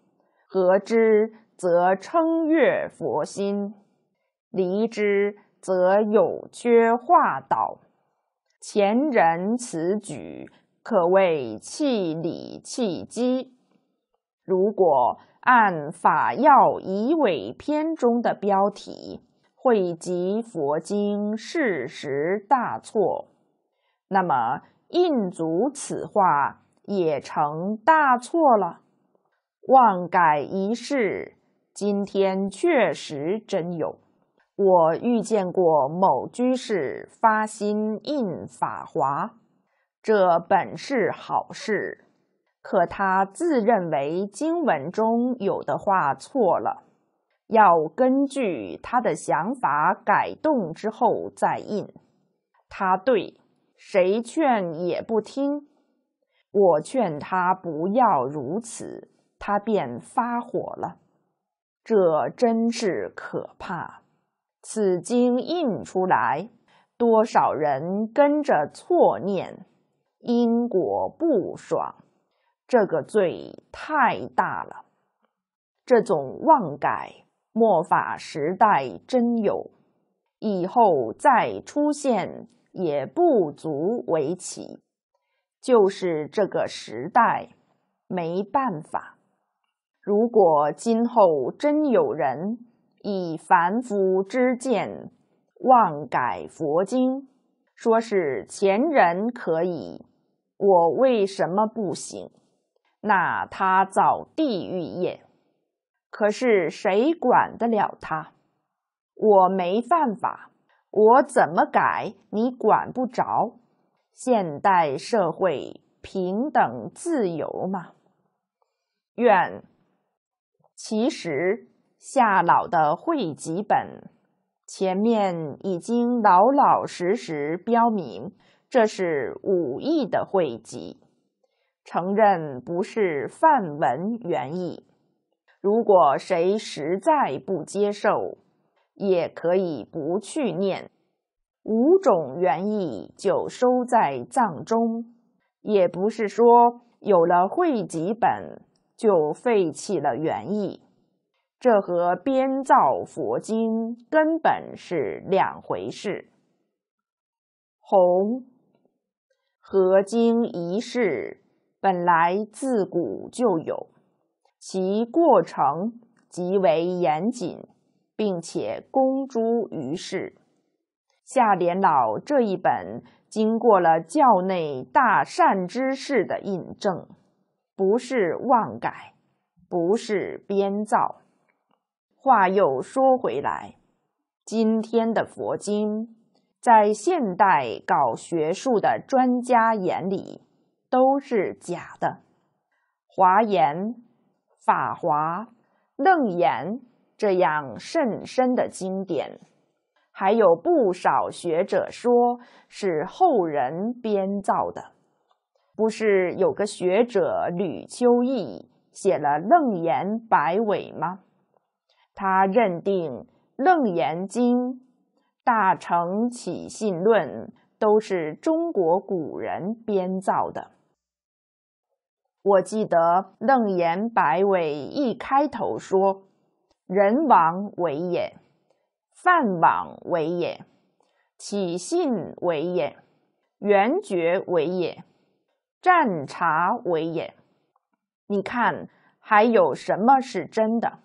合之则称悦佛心，离之则有缺化导。”前人此举可谓气理气机。如果按《法药以尾篇》中的标题，《汇集佛经事实大错》，那么。印足此话也成大错了，妄改一事。今天确实真有，我遇见过某居士发心印《法华》，这本是好事，可他自认为经文中有的话错了，要根据他的想法改动之后再印。他对。谁劝也不听，我劝他不要如此，他便发火了。这真是可怕！此经印出来，多少人跟着错念，因果不爽，这个罪太大了。这种妄改末法时代真有，以后再出现。也不足为奇，就是这个时代，没办法。如果今后真有人以凡夫之见妄改佛经，说是前人可以，我为什么不行？那他造地狱业，可是谁管得了他？我没办法。我怎么改你管不着，现代社会平等自由嘛。愿，其实夏老的汇集本前面已经老老实实标明，这是武义的汇集，承认不是范文原意。如果谁实在不接受。也可以不去念，五种原意就收在藏中，也不是说有了汇集本就废弃了原意，这和编造佛经根本是两回事。红和经一事，本来自古就有，其过程极为严谨。并且公诸于世，《下莲老》这一本经过了教内大善之士的印证，不是妄改，不是编造。话又说回来，今天的佛经，在现代搞学术的专家眼里，都是假的，《华严》《法华》《楞严》。这样甚深的经典，还有不少学者说是后人编造的。不是有个学者吕秋义写了《楞严百尾》吗？他认定《楞严经》《大乘起信论》都是中国古人编造的。我记得《楞严百尾》一开头说。人亡为也，饭亡为也，起信为也，缘觉为也，战茶为也。你看，还有什么是真的？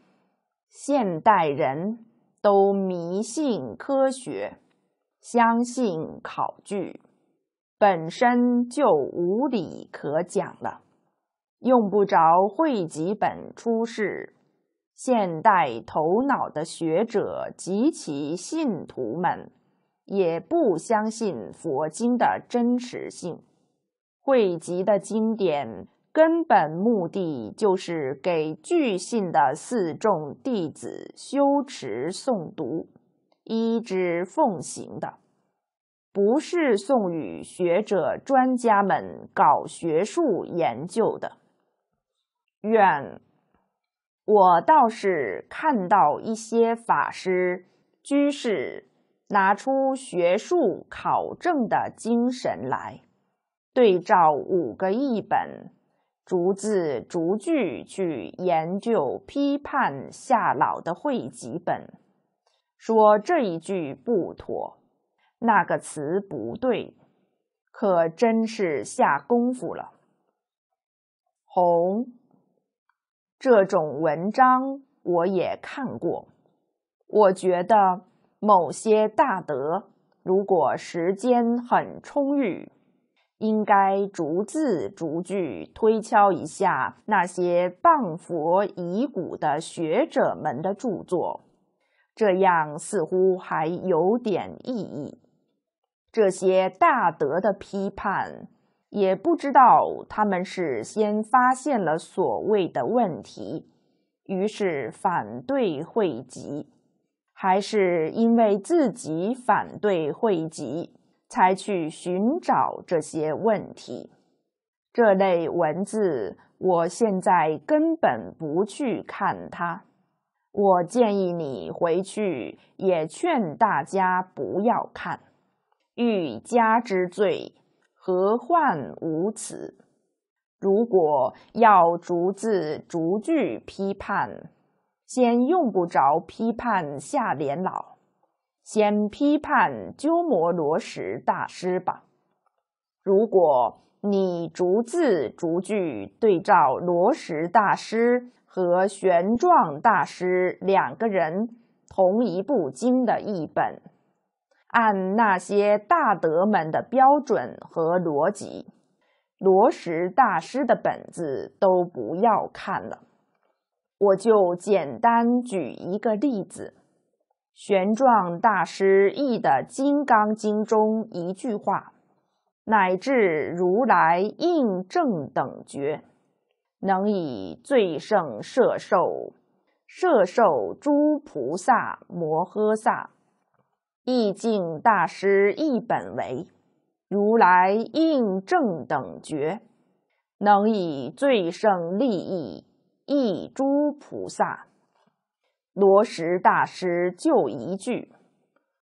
现代人都迷信科学，相信考据，本身就无理可讲了，用不着汇集本出世。现代头脑的学者及其信徒们，也不相信佛经的真实性。汇集的经典根本目的，就是给具信的四众弟子修持诵读、依之奉行的，不是送与学者、专家们搞学术研究的。愿我倒是看到一些法师、居士拿出学术考证的精神来，对照五个译本，逐字逐句去研究批判夏老的汇集本，说这一句不妥，那个词不对，可真是下功夫了。红。这种文章我也看过，我觉得某些大德如果时间很充裕，应该逐字逐句推敲一下那些棒佛遗骨的学者们的著作，这样似乎还有点意义。这些大德的批判。也不知道他们是先发现了所谓的问题，于是反对汇集，还是因为自己反对汇集才去寻找这些问题？这类文字，我现在根本不去看它。我建议你回去，也劝大家不要看，欲加之罪。何患无此？如果要逐字逐句批判，先用不着批判夏莲老，先批判鸠摩罗什大师吧。如果你逐字逐句对照罗什大师和玄奘大师两个人同一部经的译本。按那些大德们的标准和逻辑，罗什大师的本子都不要看了。我就简单举一个例子：玄奘大师译的《金刚经》中一句话，乃至如来应正等觉，能以最胜摄受，摄受诸菩萨摩诃萨。意境大师一本为如来应正等觉，能以最胜利益译诸菩萨。罗什大师就一句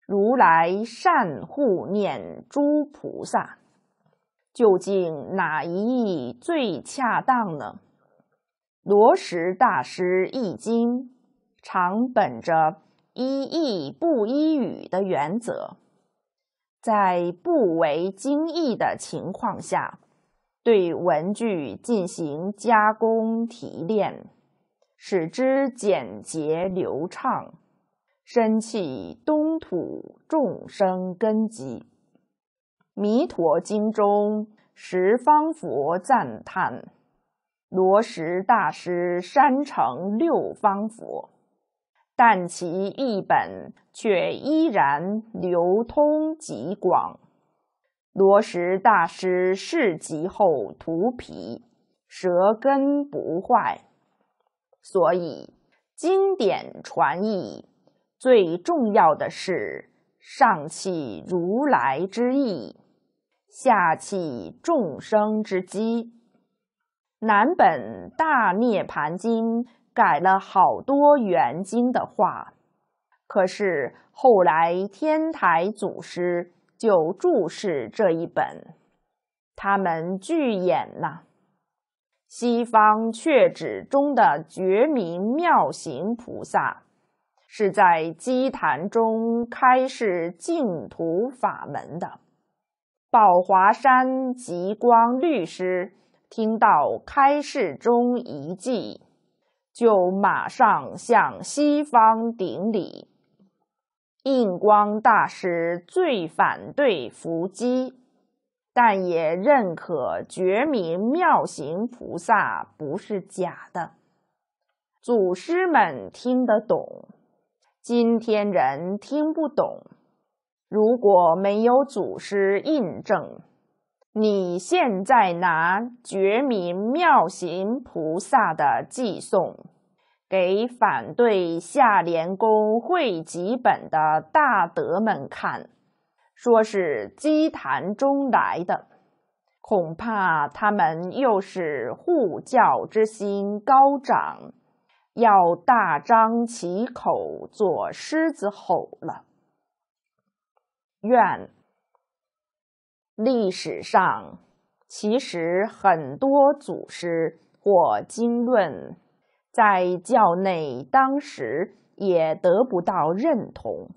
如来善护念诸菩萨，究竟哪一意最恰当呢？罗什大师易经常本着。一意不一语的原则，在不为经意的情况下，对文句进行加工提炼，使之简洁流畅，深契东土众生根基。弥陀经中十方佛赞叹，罗什大师山城六方佛。但其译本却依然流通极广。罗什大师世疾后涂皮，舌根不坏，所以经典传译最重要的是上气如来之意，下气众生之机。南本大涅盘经。改了好多原经的话，可是后来天台祖师就注释这一本。他们拒演了。西方却指中的觉明妙行菩萨，是在积坛中开示净土法门的。宝华山极光律师听到开示中一迹。就马上向西方顶礼。印光大师最反对伏击，但也认可觉明妙行菩萨不是假的。祖师们听得懂，今天人听不懂。如果没有祖师印证。你现在拿觉明妙行菩萨的偈颂给反对下莲宫会集本的大德们看，说是积坛中来的，恐怕他们又是护教之心高涨，要大张其口做狮子吼了。愿。历史上，其实很多祖师或经论，在教内当时也得不到认同，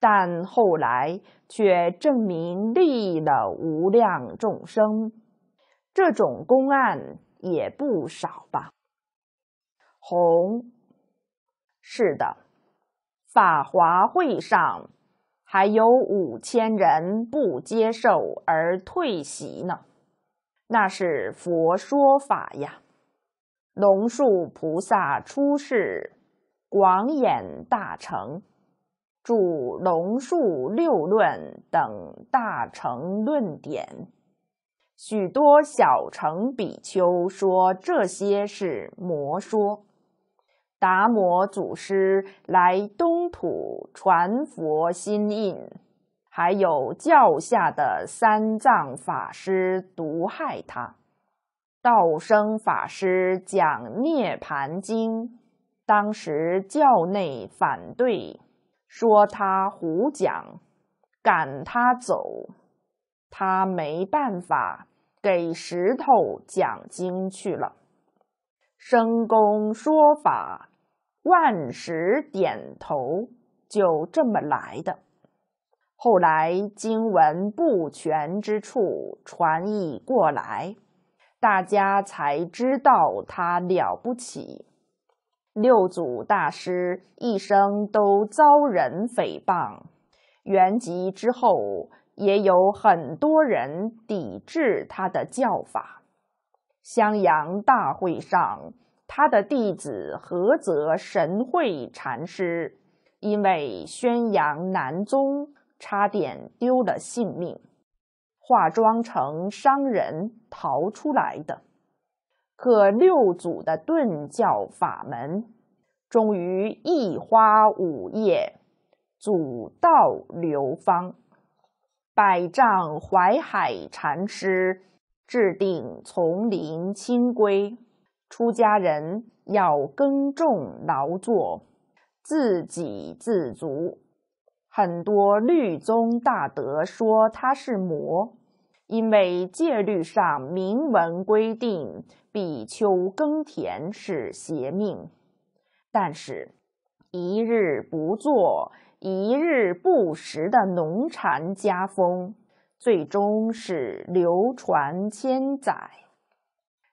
但后来却证明利了无量众生，这种公案也不少吧？红，是的，法华会上。还有五千人不接受而退席呢，那是佛说法呀。龙树菩萨出世，广演大乘，著《龙树六论》等大乘论典，许多小乘比丘说这些是魔说。达摩祖师来东土传佛心印，还有教下的三藏法师毒害他。道生法师讲《涅盘经》，当时教内反对，说他胡讲，赶他走。他没办法，给石头讲经去了。生公说法。万石点头，就这么来的。后来经文不全之处传译过来，大家才知道他了不起。六祖大师一生都遭人诽谤，圆寂之后也有很多人抵制他的教法。襄阳大会上。他的弟子菏泽神会禅师，因为宣扬南宗，差点丢了性命，化妆成商人逃出来的。可六祖的顿教法门，终于一花五叶，祖道流芳。百丈怀海禅师制定丛林清规。出家人要耕种劳作，自给自足。很多律宗大德说他是魔，因为戒律上明文规定，比丘耕田是邪命。但是，一日不作，一日不食的农禅家风，最终是流传千载。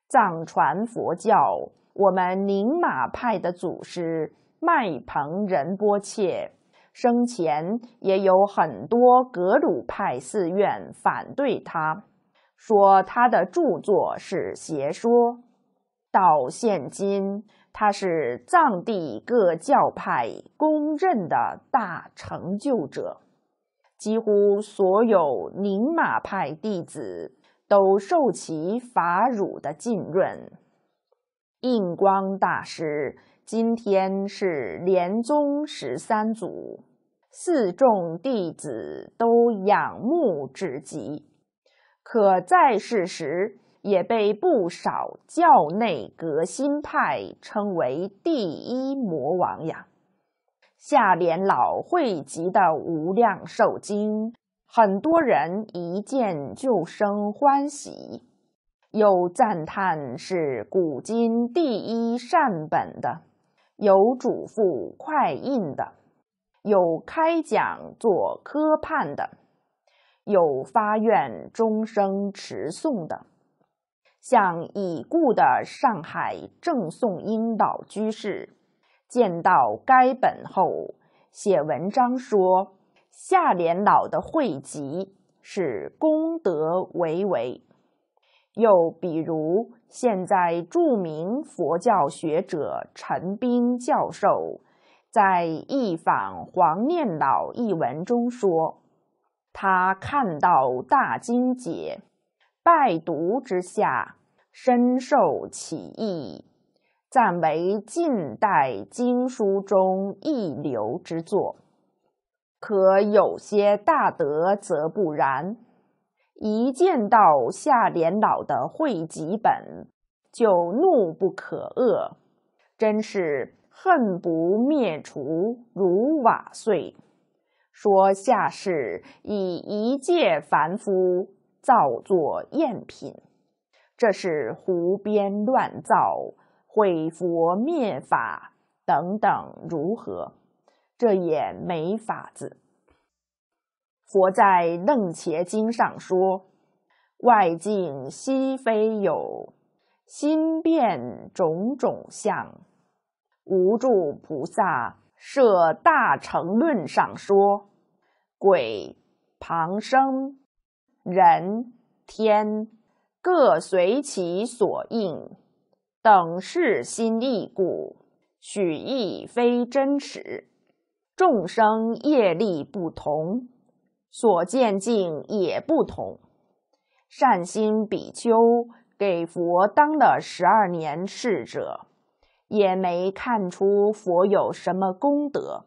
藏传佛教，我们宁玛派的祖师麦彭仁波切生前也有很多格鲁派寺院反对他，说他的著作是邪说。到现今，他是藏地各教派公认的大成就者，几乎所有宁玛派弟子。都受其法乳的浸润。印光大师今天是莲宗十三祖，四众弟子都仰慕至极。可在世时，也被不少教内革新派称为第一魔王呀。下联：老汇集的无量寿经。很多人一见就生欢喜，有赞叹是古今第一善本的，有嘱咐快印的，有开讲做科判的，有发愿终生持诵的。像已故的上海正颂英岛居士，见到该本后写文章说。下联老的汇集是功德巍巍。又比如，现在著名佛教学者陈斌教授在一访黄念老一文中说，他看到大经解，拜读之下深受启意，赞为近代经书中一流之作。可有些大德则不然，一见到下莲老的汇集本，就怒不可遏，真是恨不灭除如瓦碎，说下世以一介凡夫造作赝品，这是胡编乱造，毁佛灭法等等如何？这也没法子。佛在楞伽经上说：“外境悉非有，心变种种相。”无著菩萨设大乘论上说：“鬼、旁生、人、天，各随其所应，等是心力故，许亦非真实。”众生业力不同，所见境也不同。善心比丘给佛当了十二年侍者，也没看出佛有什么功德，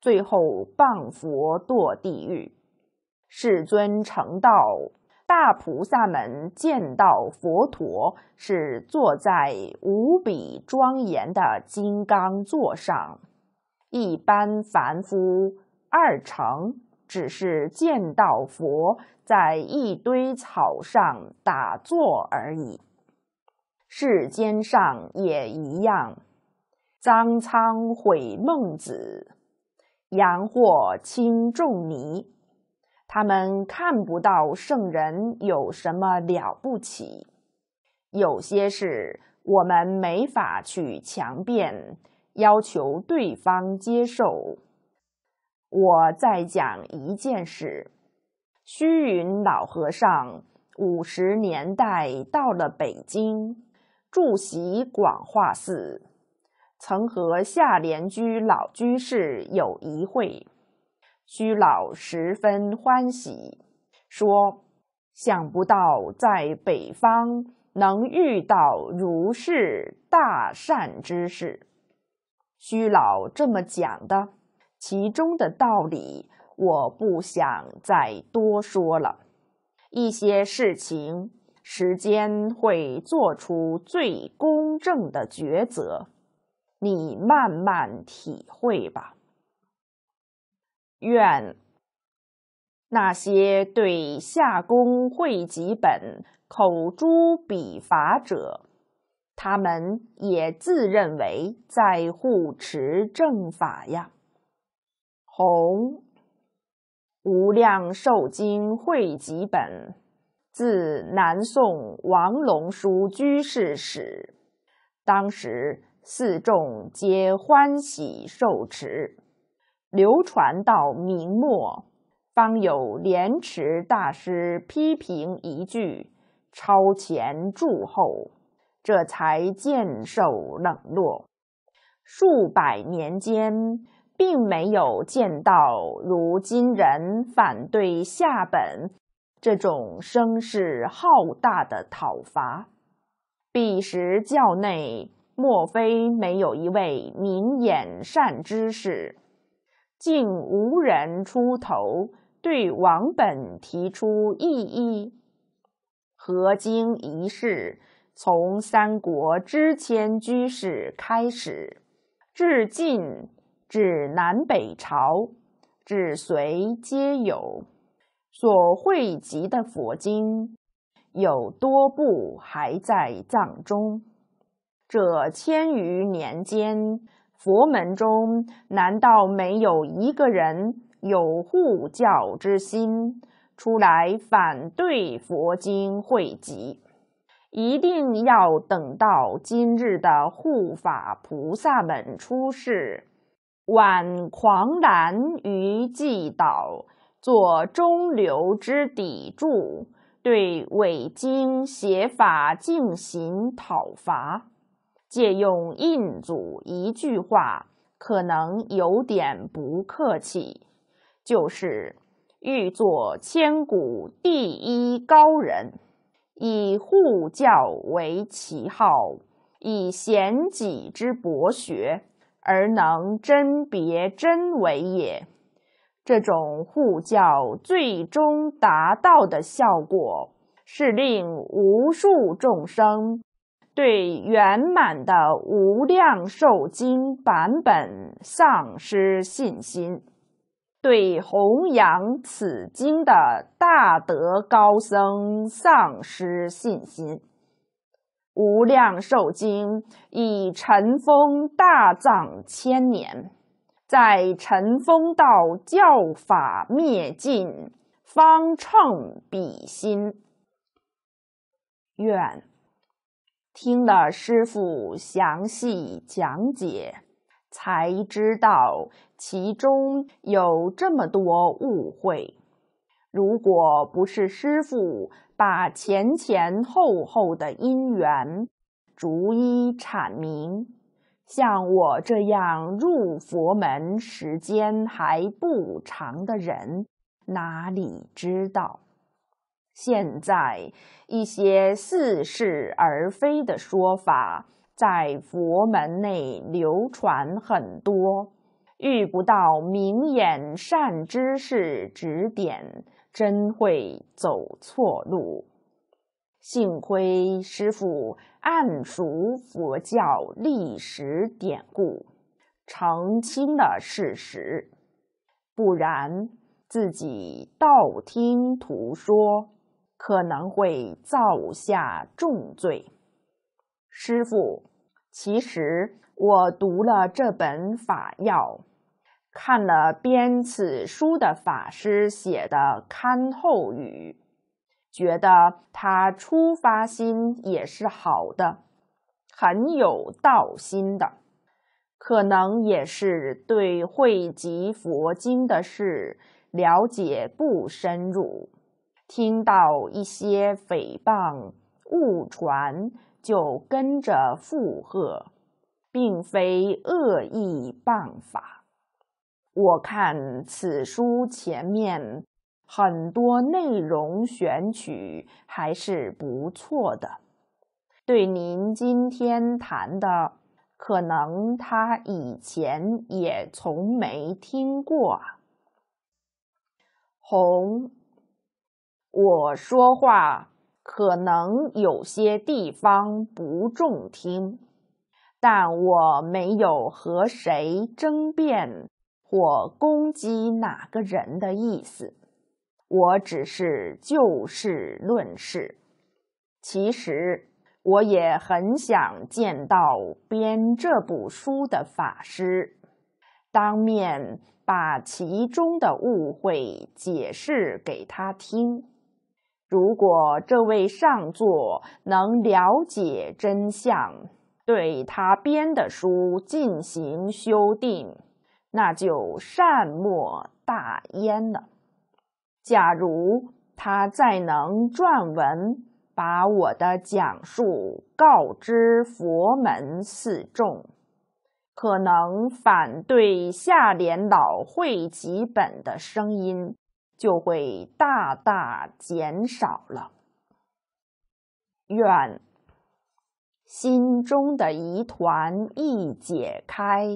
最后谤佛堕地狱。世尊成道，大菩萨们见到佛陀是坐在无比庄严的金刚座上。一般凡夫二成只是见到佛在一堆草上打坐而已，世间上也一样。张苍毁孟子，阳货轻仲尼，他们看不到圣人有什么了不起。有些事我们没法去强辩。要求对方接受。我再讲一件事：虚云老和尚五十年代到了北京，住席广化寺，曾和下莲居老居士有一会。虚老十分欢喜，说：“想不到在北方能遇到如是大善之士。”虚老这么讲的，其中的道理我不想再多说了。一些事情，时间会做出最公正的抉择，你慢慢体会吧。愿那些对《夏公汇集本》口诛笔伐者。他们也自认为在护持正法呀。《弘无量寿经汇集本》，自南宋王龙书居士始，当时四众皆欢喜受持。流传到明末，方有莲池大师批评一句：“超前注后。”这才渐受冷落，数百年间，并没有见到如今人反对夏本这种声势浩大的讨伐。彼时教内莫非没有一位明眼善知识，竟无人出头对王本提出异议？何经一事？从三国之迁居士开始，至晋至南北朝至隋皆有所汇集的佛经有多部还在藏中。这千余年间，佛门中难道没有一个人有护教之心，出来反对佛经汇集？一定要等到今日的护法菩萨们出世，挽狂澜于既倒，做中流之砥柱，对伪经邪法进行讨伐。借用印祖一句话，可能有点不客气，就是“欲做千古第一高人”。以护教为旗号，以显己之博学而能甄别真伪也。这种护教最终达到的效果，是令无数众生对圆满的无量寿经版本丧失信心。对弘扬此经的大德高僧丧失信心，无量寿经已尘封大藏千年，在尘封道教法灭尽方称比心。愿听了师傅详细讲解，才知道。其中有这么多误会，如果不是师傅把前前后后的因缘逐一阐明，像我这样入佛门时间还不长的人，哪里知道？现在一些似是而非的说法在佛门内流传很多。遇不到明眼善知识指点，真会走错路。幸亏师傅谙熟佛教历史典故，澄清了事实，不然自己道听途说，可能会造下重罪。师傅，其实我读了这本法要。看了编此书的法师写的堪后语，觉得他出发心也是好的，很有道心的。可能也是对汇集佛经的事了解不深入，听到一些诽谤误传就跟着附和，并非恶意谤法。我看此书前面很多内容选取还是不错的。对您今天谈的，可能他以前也从没听过。红，我说话可能有些地方不中听，但我没有和谁争辩。我攻击哪个人的意思？我只是就事论事。其实我也很想见到编这部书的法师，当面把其中的误会解释给他听。如果这位上座能了解真相，对他编的书进行修订。那就善莫大焉了。假如他再能撰文，把我的讲述告知佛门四众，可能反对下联老会集本的声音就会大大减少了。愿心中的疑团一解开。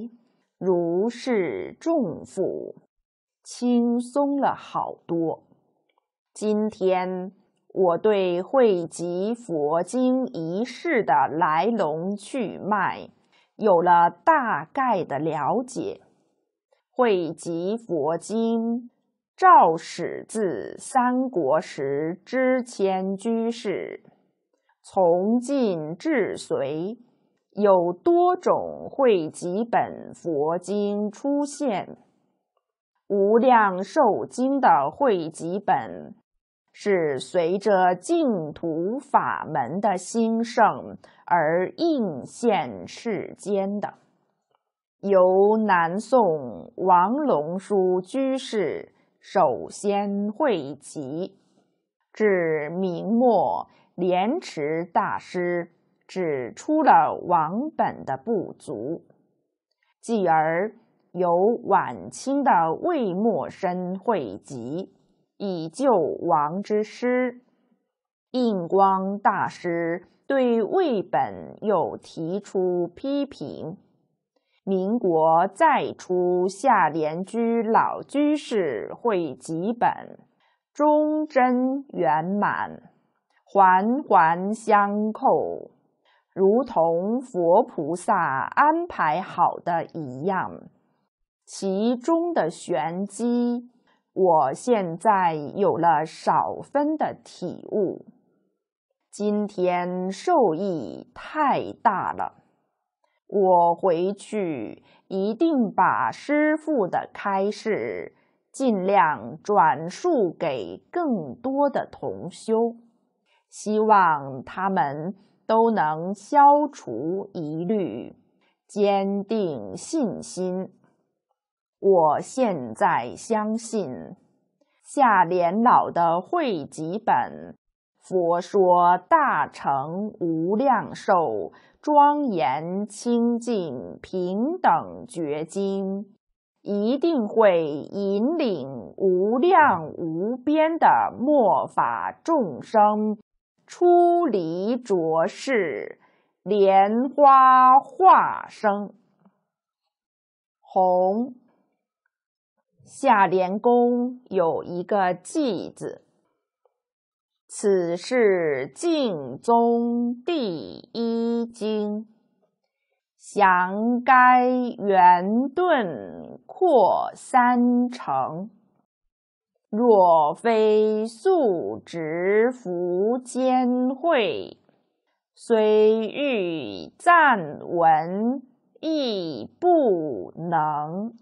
如释重负，轻松了好多。今天我对汇集佛经一事的来龙去脉有了大概的了解。汇集佛经，肇始自三国时之谦居士，从晋至隋。有多种汇集本佛经出现，《无量寿经》的汇集本是随着净土法门的兴盛而应现世间的，由南宋王龙书居士首先汇集，至明末莲池大师。指出了王本的不足，继而由晚清的魏默生汇集以救王之师。印光大师对魏本又提出批评。民国再出下联居老居士汇集本，忠贞圆满，环环相扣。如同佛菩萨安排好的一样，其中的玄机，我现在有了少分的体悟。今天受益太大了，我回去一定把师父的开示尽量转述给更多的同修，希望他们。都能消除疑虑，坚定信心。我现在相信，夏莲老的汇集本《佛说大乘无量寿庄严清净平等觉经》，一定会引领无量无边的末法众生。出离浊世，莲花化生。红，下联宫有一个“记”字，此是净宗第一经。降该圆顿扩三成。若非素执福兼会，虽欲赞文亦不能。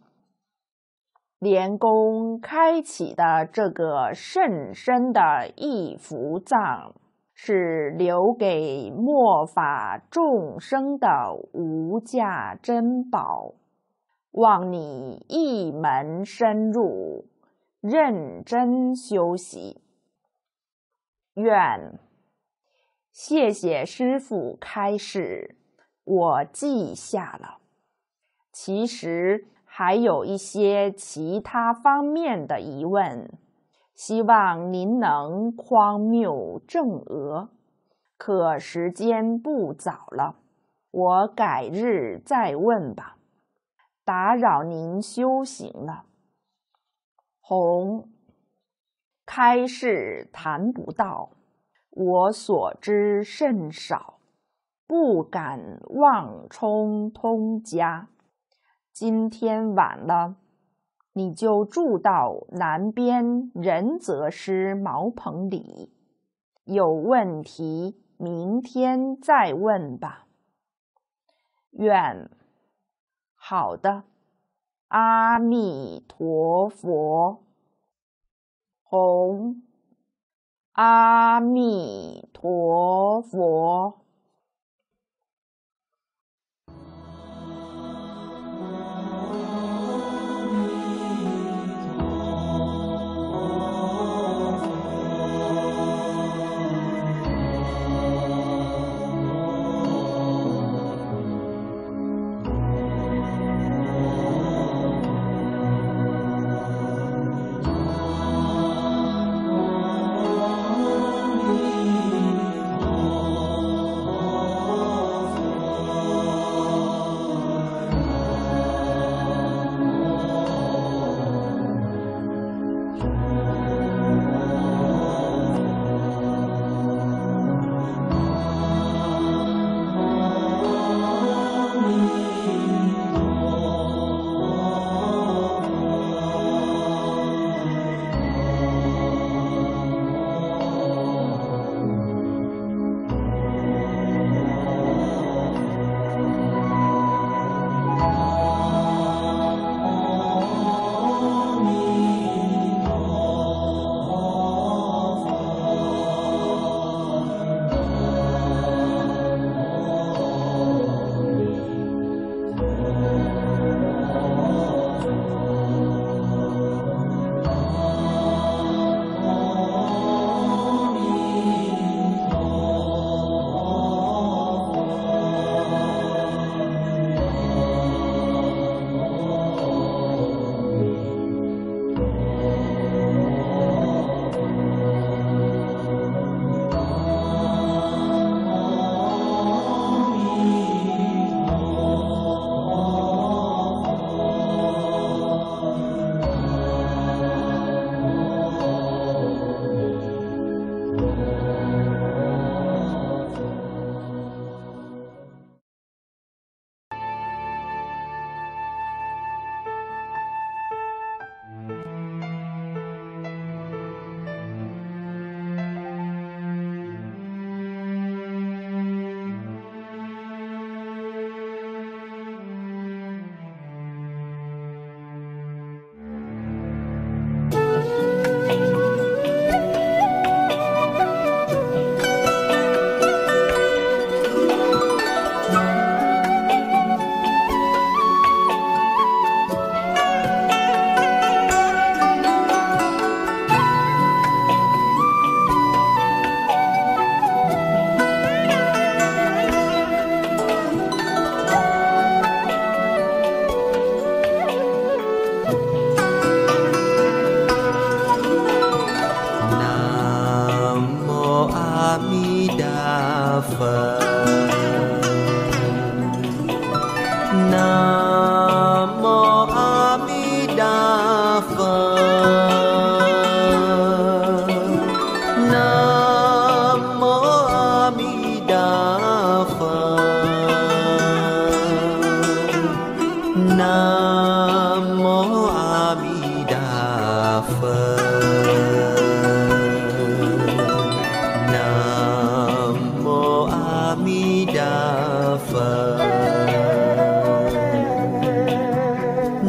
莲公开启的这个甚深的一福藏，是留给末法众生的无价珍宝，望你一门深入。认真修习，愿谢谢师傅开示，我记下了。其实还有一些其他方面的疑问，希望您能匡谬正额。可时间不早了，我改日再问吧。打扰您修行了。红，开始谈不到，我所知甚少，不敢妄充通家。今天晚了，你就住到南边仁泽师茅棚里，有问题明天再问吧。愿，好的。阿弥陀佛，红，阿弥陀佛。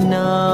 No.